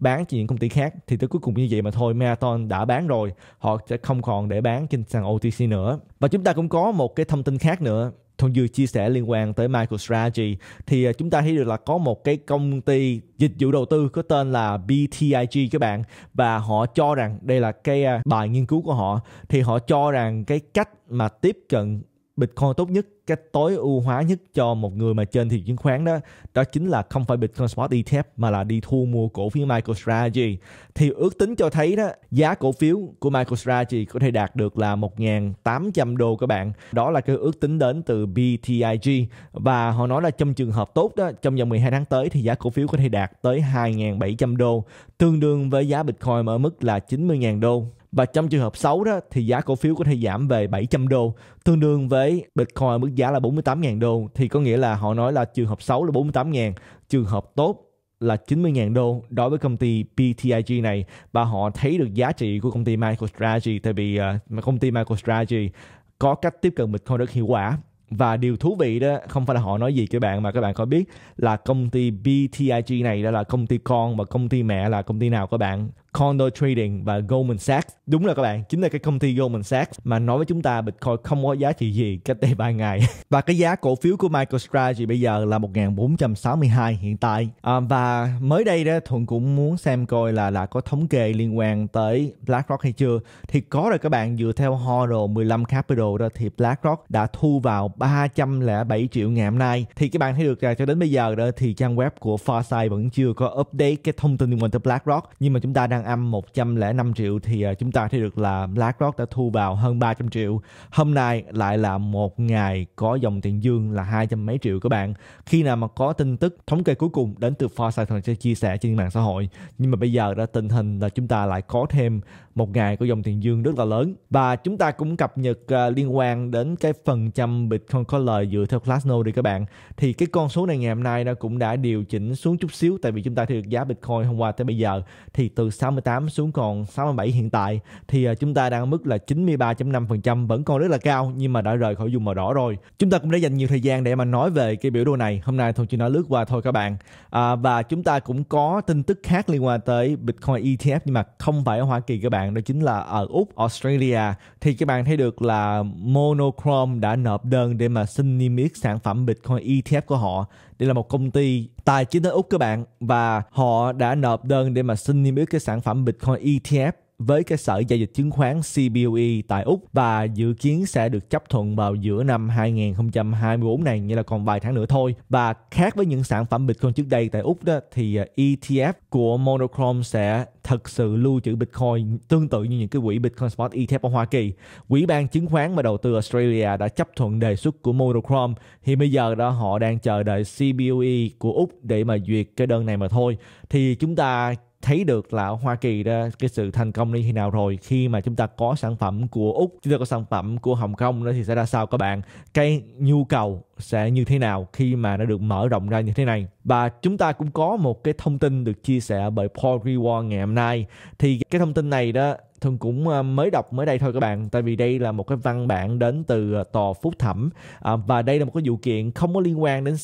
bán cho những công ty khác thì tới cuối cùng như vậy mà thôi Marathon đã bán rồi họ sẽ không còn để bán trên sàn OTC nữa và chúng ta cũng có một cái thông tin khác nữa Thuận Dư chia sẻ liên quan tới MicroStrategy thì à, chúng ta thấy được là có một cái công ty dịch vụ đầu tư có tên là BTIG các bạn và họ cho rằng đây là cái à, bài nghiên cứu của họ thì họ cho rằng cái cách mà tiếp cận Bitcoin tốt nhất, cách tối ưu hóa nhất cho một người mà trên thị chứng khoán đó, đó chính là không phải Bitcoin Spot ETF e mà là đi thu mua cổ phiếu MicroStrategy. Thì ước tính cho thấy đó, giá cổ phiếu của MicroStrategy có thể đạt được là 1.800 đô các bạn. Đó là cái ước tính đến từ BTIG và họ nói là trong trường hợp tốt đó, trong vòng 12 tháng tới thì giá cổ phiếu có thể đạt tới 2.700 đô, tương đương với giá Bitcoin ở mức là 90.000 đô và trong trường hợp xấu đó thì giá cổ phiếu có thể giảm về 700 đô, tương đương với Bitcoin mức giá là 48.000 đô thì có nghĩa là họ nói là trường hợp xấu là 48.000, trường hợp tốt là 90.000 đô đối với công ty PTIG này và họ thấy được giá trị của công ty MicroStrategy tại vì uh, công ty MicroStrategy có cách tiếp cận Bitcoin rất hiệu quả và điều thú vị đó không phải là họ nói gì cho bạn mà các bạn có biết là công ty BTIG này đó là công ty con và công ty mẹ là công ty nào các bạn Condor Trading và Goldman Sachs. Đúng rồi các bạn, chính là cái công ty Goldman Sachs mà nói với chúng ta Bitcoin không có giá trị gì cách đây vài ngày. và cái giá cổ phiếu của MicroStrategy bây giờ là 1462 hiện tại. À, và mới đây đó Thuận cũng muốn xem coi là là có thống kê liên quan tới BlackRock hay chưa. Thì có rồi các bạn, dựa theo Horror 15 Capital đó thì BlackRock đã thu vào 307 triệu ngày hôm nay. Thì các bạn thấy được là cho đến bây giờ đó thì trang web của Farsight vẫn chưa có update cái thông tin liên quan tới BlackRock nhưng mà chúng ta đang đang âm 105 triệu thì à, chúng ta thấy được là BlackRock đã thu vào hơn 300 triệu. Hôm nay lại là một ngày có dòng tiền dương là hai trăm mấy triệu các bạn. Khi nào mà có tin tức thống kê cuối cùng đến từ Forsyth sẽ chia sẻ trên mạng xã hội. Nhưng mà bây giờ đã tình hình là chúng ta lại có thêm một ngày của dòng tiền dương rất là lớn và chúng ta cũng cập nhật uh, liên quan đến cái phần trăm Bitcoin có lời dựa theo classno đi các bạn thì cái con số này ngày hôm nay nó cũng đã điều chỉnh xuống chút xíu tại vì chúng ta được giá Bitcoin hôm qua tới bây giờ thì từ 68 xuống còn 67 hiện tại thì uh, chúng ta đang ở mức là 93.5% vẫn còn rất là cao nhưng mà đã rời khỏi vùng màu đỏ rồi chúng ta cũng đã dành nhiều thời gian để mà nói về cái biểu đồ này hôm nay thôi chỉ nói lướt qua thôi các bạn à, và chúng ta cũng có tin tức khác liên quan tới Bitcoin ETF nhưng mà không phải ở Hoa Kỳ các bạn bạn đó chính là ở ờ, Úc, Australia thì các bạn thấy được là Monochrome đã nộp đơn để mà xin niêm yết sản phẩm Bitcoin ETF của họ. Đây là một công ty tài chính ở Úc các bạn và họ đã nộp đơn để mà xin niêm yết cái sản phẩm Bitcoin ETF với cái sở giao dịch chứng khoán CBOE tại Úc và dự kiến sẽ được chấp thuận vào giữa năm 2024 này, nghĩa là còn vài tháng nữa thôi. Và khác với những sản phẩm Bitcoin trước đây tại Úc đó, thì à, ETF của Monochrome sẽ thật sự lưu trữ Bitcoin tương tự như những cái quỹ Bitcoin Spot ETF ở Hoa Kỳ. Quỹ ban chứng khoán và đầu tư Australia đã chấp thuận đề xuất của Monochrome. Thì bây giờ đó họ đang chờ đợi CBOE của Úc để mà duyệt cái đơn này mà thôi. Thì chúng ta thấy được là Hoa Kỳ đó cái sự thành công như thế nào rồi khi mà chúng ta có sản phẩm của Úc chúng ta có sản phẩm của Hồng Kông đó thì sẽ ra sao các bạn cái nhu cầu sẽ như thế nào khi mà nó được mở rộng ra như thế này và chúng ta cũng có một cái thông tin được chia sẻ bởi Paul Reward ngày hôm nay thì cái thông tin này đó Thuần cũng à, mới đọc mới đây thôi các bạn Tại vì đây là một cái văn bản đến từ à, tòa phúc thẩm à, Và đây là một cái vụ kiện không có liên quan đến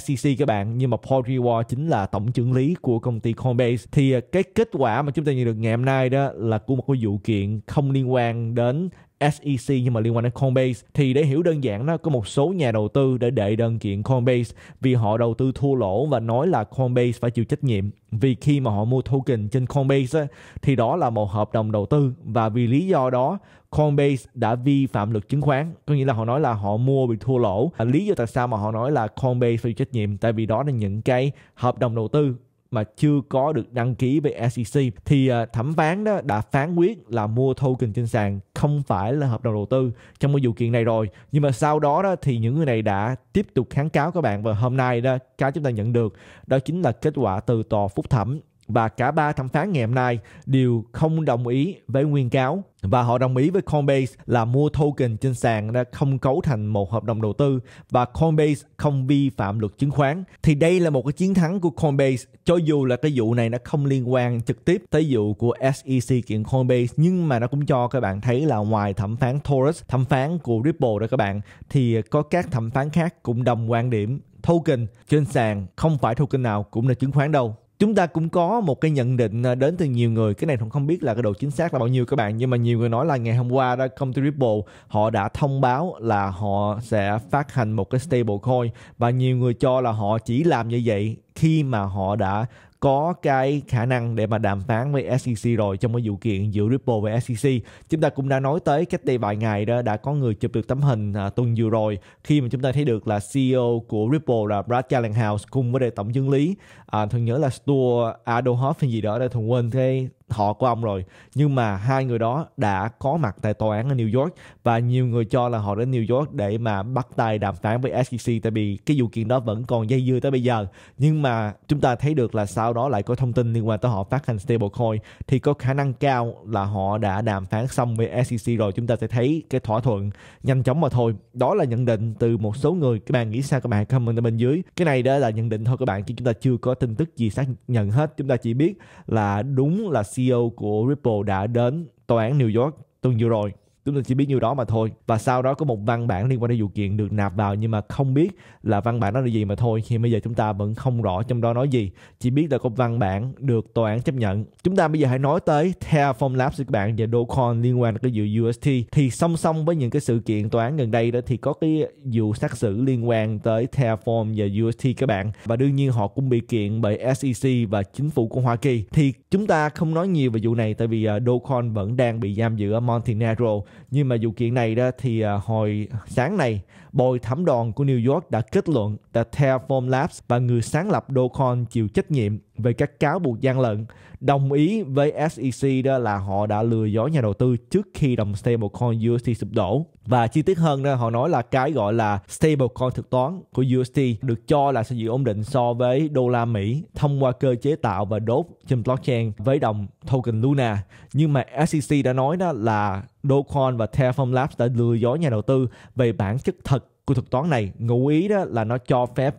SEC các bạn Nhưng mà Paul Reward chính là tổng trưởng lý của công ty Coinbase Thì cái kết quả mà chúng ta nhận được ngày hôm nay đó Là của một cái vụ kiện không liên quan đến SEC nhưng mà liên quan đến Coinbase thì để hiểu đơn giản nó có một số nhà đầu tư để đệ đơn kiện Coinbase vì họ đầu tư thua lỗ và nói là Coinbase phải chịu trách nhiệm vì khi mà họ mua token trên Coinbase thì đó là một hợp đồng đầu tư và vì lý do đó Coinbase đã vi phạm luật chứng khoán có nghĩa là họ nói là họ mua bị thua lỗ lý do tại sao mà họ nói là Coinbase phải chịu trách nhiệm tại vì đó là những cái hợp đồng đầu tư mà chưa có được đăng ký với SEC thì à, thẩm phán đó đã phán quyết là mua token trên sàn không phải là hợp đồng đầu tư trong cái vụ kiện này rồi nhưng mà sau đó đó thì những người này đã tiếp tục kháng cáo các bạn và hôm nay đó cái chúng ta nhận được đó chính là kết quả từ tòa phúc thẩm và cả ba thẩm phán ngày hôm nay đều không đồng ý với nguyên cáo và họ đồng ý với Coinbase là mua token trên sàn đã không cấu thành một hợp đồng đầu tư và Coinbase không vi phạm luật chứng khoán thì đây là một cái chiến thắng của Coinbase cho dù là cái vụ này nó không liên quan trực tiếp tới vụ của SEC kiện Coinbase nhưng mà nó cũng cho các bạn thấy là ngoài thẩm phán Torres thẩm phán của Ripple đó các bạn thì có các thẩm phán khác cũng đồng quan điểm token trên sàn không phải token nào cũng là chứng khoán đâu chúng ta cũng có một cái nhận định à, đến từ nhiều người cái này cũng không biết là cái độ chính xác là bao nhiêu các bạn nhưng mà nhiều người nói là ngày hôm qua đó công ty Ripple họ đã thông báo là họ sẽ phát hành một cái stable coin và nhiều người cho là họ chỉ làm như vậy khi mà họ đã có cái khả năng để mà đàm phán với SEC rồi trong cái vụ kiện giữa Ripple và SEC. Chúng ta cũng đã nói tới cách đây vài ngày đó đã có người chụp được tấm hình à, tuần vừa rồi khi mà chúng ta thấy được là CEO của Ripple là Brad Gellinghouse cùng với đại tổng dân lý à, thường nhớ là Stuart Adelhoff hay gì đó đã thường quên cái họ của ông rồi nhưng mà hai người đó đã có mặt tại tòa án ở New York và nhiều người cho là họ đến New York để mà bắt tay đàm phán với SEC tại vì cái vụ kiện đó vẫn còn dây dưa tới bây giờ nhưng mà chúng ta thấy được là sau đó lại có thông tin liên quan tới họ phát hành stablecoin thì có khả năng cao là họ đã đàm phán xong với SEC rồi chúng ta sẽ thấy cái thỏa thuận nhanh chóng mà thôi đó là nhận định từ một số người các bạn nghĩ sao các bạn comment ở bên dưới cái này đó là nhận định thôi các bạn chứ chúng ta chưa có tin tức gì xác nhận hết chúng ta chỉ biết là đúng là CEO của Ripple đã đến tòa án New York tuần vừa rồi chúng tôi chỉ biết nhiêu đó mà thôi và sau đó có một văn bản liên quan đến vụ kiện được nạp vào nhưng mà không biết là văn bản đó là gì mà thôi khi bây giờ chúng ta vẫn không rõ trong đó nói gì chỉ biết là có văn bản được tòa án chấp nhận chúng ta bây giờ hãy nói tới Terraform Labs các bạn và Dogecoin liên quan đến cái vụ UST thì song song với những cái sự kiện tòa án gần đây đó thì có cái vụ xét xử liên quan tới Terraform và UST các bạn và đương nhiên họ cũng bị kiện bởi SEC và chính phủ của Hoa Kỳ thì chúng ta không nói nhiều về vụ này tại vì ờ, Dogecoin vẫn đang bị giam giữ ở Montenegro nhưng mà vụ kiện này đó thì à, hồi sáng nay bồi thẩm đoàn của New York đã kết luận là Terraform Labs và người sáng lập Docon chịu trách nhiệm về các cáo buộc gian lận đồng ý với SEC đó là họ đã lừa dối nhà đầu tư trước khi đồng stablecoin USD sụp đổ và chi tiết hơn đó họ nói là cái gọi là stablecoin thực toán của USD được cho là sẽ giữ ổn định so với đô la Mỹ thông qua cơ chế tạo và đốt trên blockchain với đồng token Luna nhưng mà SEC đã nói đó là Dogecoin và Terraform Labs đã lừa dối nhà đầu tư về bản chất thật của thực toán này ngụ ý đó là nó cho phép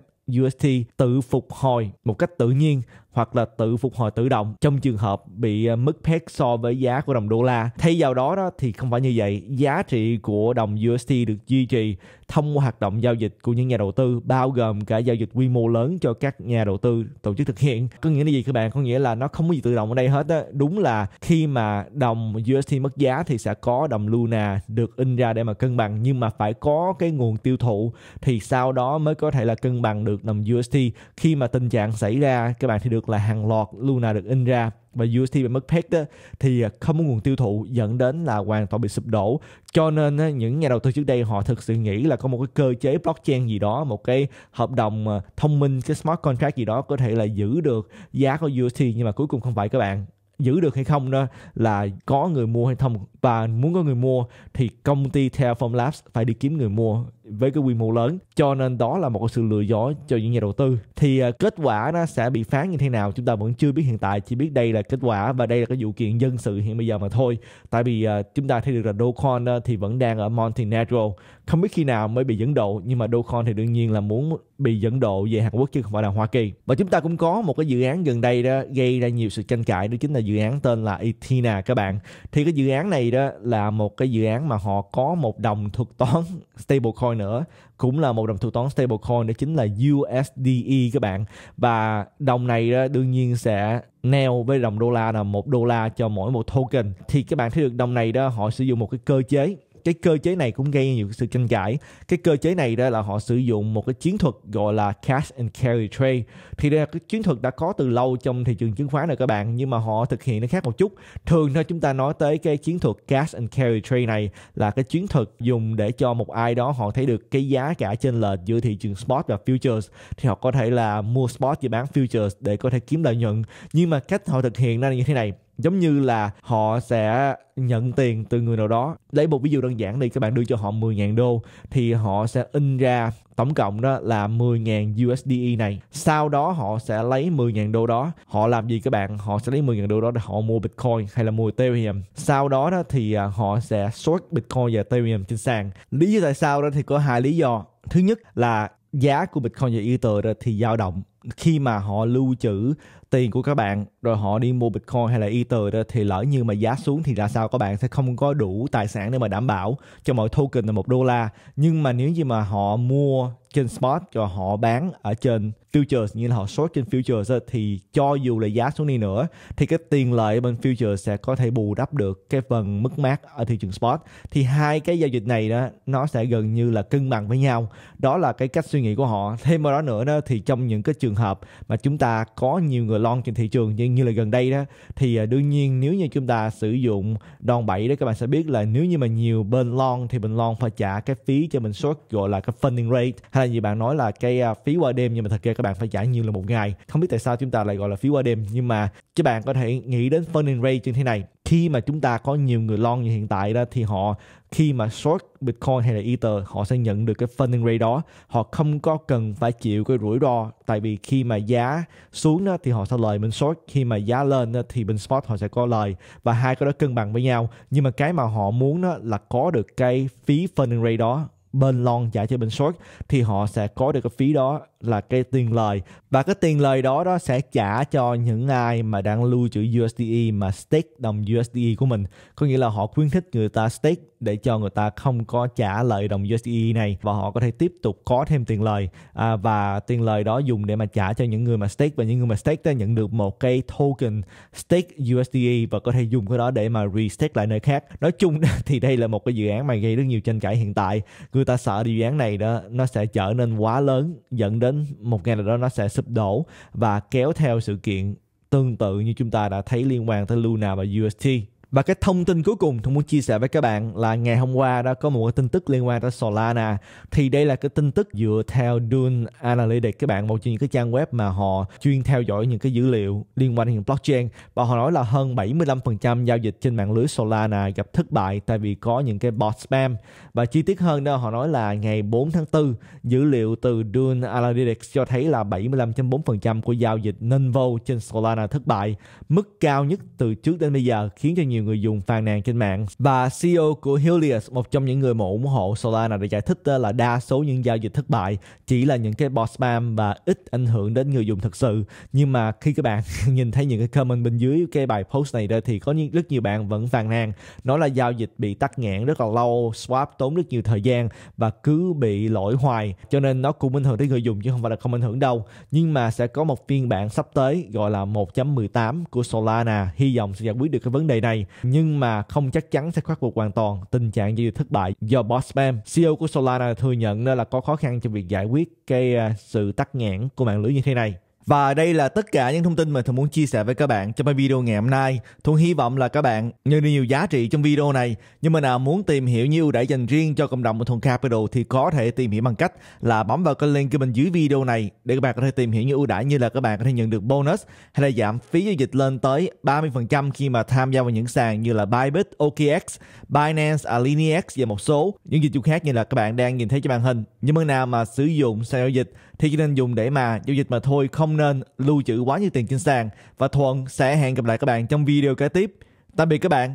UST tự phục hồi một cách tự nhiên hoặc là tự phục hồi tự động trong trường hợp bị ờ, mất peg so với giá của đồng đô la. Thay vào đó, đó thì không phải như vậy, giá trị của đồng USD được duy trì thông qua hoạt động giao dịch của những nhà đầu tư bao gồm cả giao dịch quy mô lớn cho các nhà đầu tư tổ chức thực hiện có nghĩa là gì các bạn có nghĩa là nó không có gì tự động ở đây hết á đúng là khi mà đồng USD mất giá thì sẽ có đồng Luna được in ra để mà cân bằng nhưng mà phải có cái nguồn tiêu thụ thì sau đó mới có thể là cân bằng được đồng USD khi mà tình trạng xảy ra các bạn thì được là hàng loạt Luna được in ra và UST bị mất peg đó thì à, không có nguồn tiêu thụ dẫn đến là hoàn toàn bị sụp đổ cho nên những nhà đầu tư trước đây họ thực sự nghĩ là có một cái cơ chế blockchain gì đó một cái hợp đồng à, thông minh cái smart contract gì đó có thể là giữ được giá của UST nhưng mà cuối cùng không phải các bạn giữ được hay không đó là có người mua hay không và muốn có người mua thì công ty Terraform Labs phải đi kiếm người mua với cái quy mô lớn cho nên đó là một cái sự lừa dối cho những nhà đầu tư thì à, kết quả nó sẽ bị phán như thế nào chúng ta vẫn chưa biết hiện tại chỉ biết đây là kết quả và đây là cái vụ kiện dân sự hiện bây giờ mà thôi tại vì à, chúng ta thấy được là Dogecoin uh, thì vẫn đang ở Montenegro không biết khi nào mới bị dẫn độ nhưng mà Dogecoin thì đương nhiên là muốn bị dẫn độ về Hàn Quốc chứ không phải là Hoa Kỳ và chúng ta cũng có một cái dự án gần đây đó gây ra nhiều sự tranh cãi đó chính là dự án tên là Ethina các bạn thì cái dự án này đó là một cái dự án mà họ có một đồng thuật toán stablecoin nữa cũng là một đồng thuật toán stablecoin đó chính là USDE các bạn và đồng này đó đương nhiên sẽ neo với đồng đô la là một đô la cho mỗi một token thì các bạn thấy được đồng này đó họ sử dụng một cái cơ chế cái cơ chế này cũng gây nhiều sự tranh cãi cái cơ chế này đó là họ sử dụng một cái chiến thuật gọi là cash and carry trade thì đây là cái chiến thuật đã có từ lâu trong thị trường chứng khoán rồi các bạn nhưng mà họ thực hiện nó khác một chút thường thôi chúng ta nói tới cái chiến thuật cash and carry trade này là cái chiến thuật dùng để cho một ai đó họ thấy được cái giá cả trên lệch giữa thị trường spot và futures thì họ có thể là mua spot và bán futures để có thể kiếm lợi nhuận nhưng mà cách họ thực hiện nó là như thế này giống như là họ sẽ nhận tiền từ người nào đó lấy một ví dụ đơn giản đi các bạn đưa cho họ 10.000 đô thì họ sẽ in ra tổng cộng đó là 10.000 USD e này sau đó họ sẽ lấy 10.000 đô đó họ làm gì các bạn họ sẽ lấy 10.000 đô đó để họ mua Bitcoin hay là mua Ethereum sau đó đó thì à, họ sẽ short Bitcoin và Ethereum trên sàn lý do tại sao đó thì có hai lý do thứ nhất là giá của Bitcoin và Ether thì dao động khi mà họ lưu trữ tiền của các bạn rồi họ đi mua bitcoin hay là ether đó, thì lỡ như mà giá xuống thì ra sao các bạn sẽ không có đủ tài sản để mà đảm bảo cho mọi token là một đô la nhưng mà nếu như mà họ mua trên spot cho họ bán ở trên futures như là họ short trên futures thì cho dù là giá xuống đi nữa thì cái tiền lợi bên futures sẽ có thể bù đắp được cái phần mất mát ở thị trường spot thì hai cái giao dịch này đó nó sẽ gần như là cân bằng với nhau đó là cái cách suy nghĩ của họ thêm vào đó nữa đó thì trong những cái trường hợp mà chúng ta có nhiều người long trên thị trường như, như là gần đây đó thì à, đương nhiên nếu như chúng ta sử dụng đòn bẩy đó các bạn sẽ biết là nếu như mà nhiều bên long thì bên long phải trả cái phí cho mình short gọi là cái funding rate hay như bạn nói là cái à, phí qua đêm nhưng mà thật ra các bạn phải trả nhiều là một ngày không biết tại sao chúng ta lại gọi là phí qua đêm nhưng mà các bạn có thể nghĩ đến funding rate như thế này khi mà chúng ta có nhiều người lon như hiện tại đó thì họ khi mà short Bitcoin hay là Ether họ sẽ nhận được cái funding rate đó họ không có cần phải chịu cái rủi ro tại vì khi mà giá xuống đó, thì họ sẽ lời bên short khi mà giá lên đó, thì bên spot họ sẽ có lời và hai cái đó cân bằng với nhau nhưng mà cái mà họ muốn đó là có được cái phí funding rate đó bên lon giải cho bên short thì họ sẽ có được cái phí đó là cái tiền lời và cái tiền lời đó đó sẽ trả cho những ai mà đang lưu trữ USDE mà stake đồng USDE của mình có nghĩa là họ khuyến khích người ta stake để cho người ta không có trả lợi đồng USDE này và họ có thể tiếp tục có thêm tiền lời à, và tiền lời đó dùng để mà trả cho những người mà stake và những người mà stake đã nhận được một cái token stake USDE và có thể dùng cái đó để mà restake lại nơi khác nói chung thì đây là một cái dự án mà gây rất nhiều tranh cãi hiện tại người ta sợ dự án này đó nó sẽ trở nên quá lớn dẫn đến đến một ngày nào đó nó sẽ sụp đổ và kéo theo sự kiện tương tự như chúng ta đã thấy liên quan tới Luna và UST và cái thông tin cuối cùng tôi muốn chia sẻ với các bạn là ngày hôm qua đã có một cái tin tức liên quan tới Solana. Thì đây là cái tin tức dựa theo Dune Analytics các bạn, một trong những cái trang web mà họ chuyên theo dõi những cái dữ liệu liên quan đến blockchain và họ nói là hơn 75% giao dịch trên mạng lưới Solana gặp thất bại tại vì có những cái bot spam. Và chi tiết hơn đó họ nói là ngày 4 tháng 4, dữ liệu từ Dune Analytics cho thấy là 75.4% của giao dịch non-vol trên Solana thất bại, mức cao nhất từ trước đến bây giờ khiến cho nhiều nhiều người dùng phàn nàn trên mạng. Và CEO của Helios, một trong những người mà ủng hộ Solana đã giải thích là đa số những giao dịch thất bại chỉ là những cái bot spam và ít ảnh hưởng đến người dùng thực sự. Nhưng mà khi các bạn nhìn thấy những cái comment bên dưới cái bài post này đó thì có rất nhiều bạn vẫn phàn nàn nói là giao dịch bị tắc nghẽn rất là lâu, swap tốn rất nhiều thời gian và cứ bị lỗi hoài. Cho nên nó cũng ảnh hưởng tới người dùng chứ không phải là không ảnh hưởng đâu. Nhưng mà sẽ có một phiên bản sắp tới gọi là 1.18 của Solana hy vọng sẽ giải quyết được cái vấn đề này nhưng mà không chắc chắn sẽ khắc phục hoàn toàn tình trạng giao dịch thất bại do bot spam. CEO của Solana thừa nhận là có khó khăn trong việc giải quyết cái à, sự tắc nghẽn của mạng lưới như thế này. Và đây là tất cả những thông tin mà Thuận muốn chia sẻ với các bạn trong video ngày hôm nay. Thuận hy vọng là các bạn nhận được nhiều giá trị trong video này. Nhưng mà nào muốn tìm hiểu nhiều ưu đãi dành riêng cho cộng đồng của Thuận Capital thì có thể tìm hiểu bằng cách là bấm vào cái link bên dưới video này để các bạn có thể tìm hiểu những ưu đãi như là các bạn có thể nhận được bonus hay là giảm phí giao dịch lên tới 30% khi mà tham gia vào những sàn như là Bybit, OKX, Binance, Alinex và một số những dịch vụ khác như là các bạn đang nhìn thấy trên màn hình. Nhưng mà nào mà sử dụng sàn giao dịch thì chỉ nên dùng để mà giao dịch mà thôi không không nên lưu trữ quá nhiều tiền trên sàn và Thuận sẽ hẹn gặp lại các bạn trong video kế tiếp. Tạm biệt các bạn.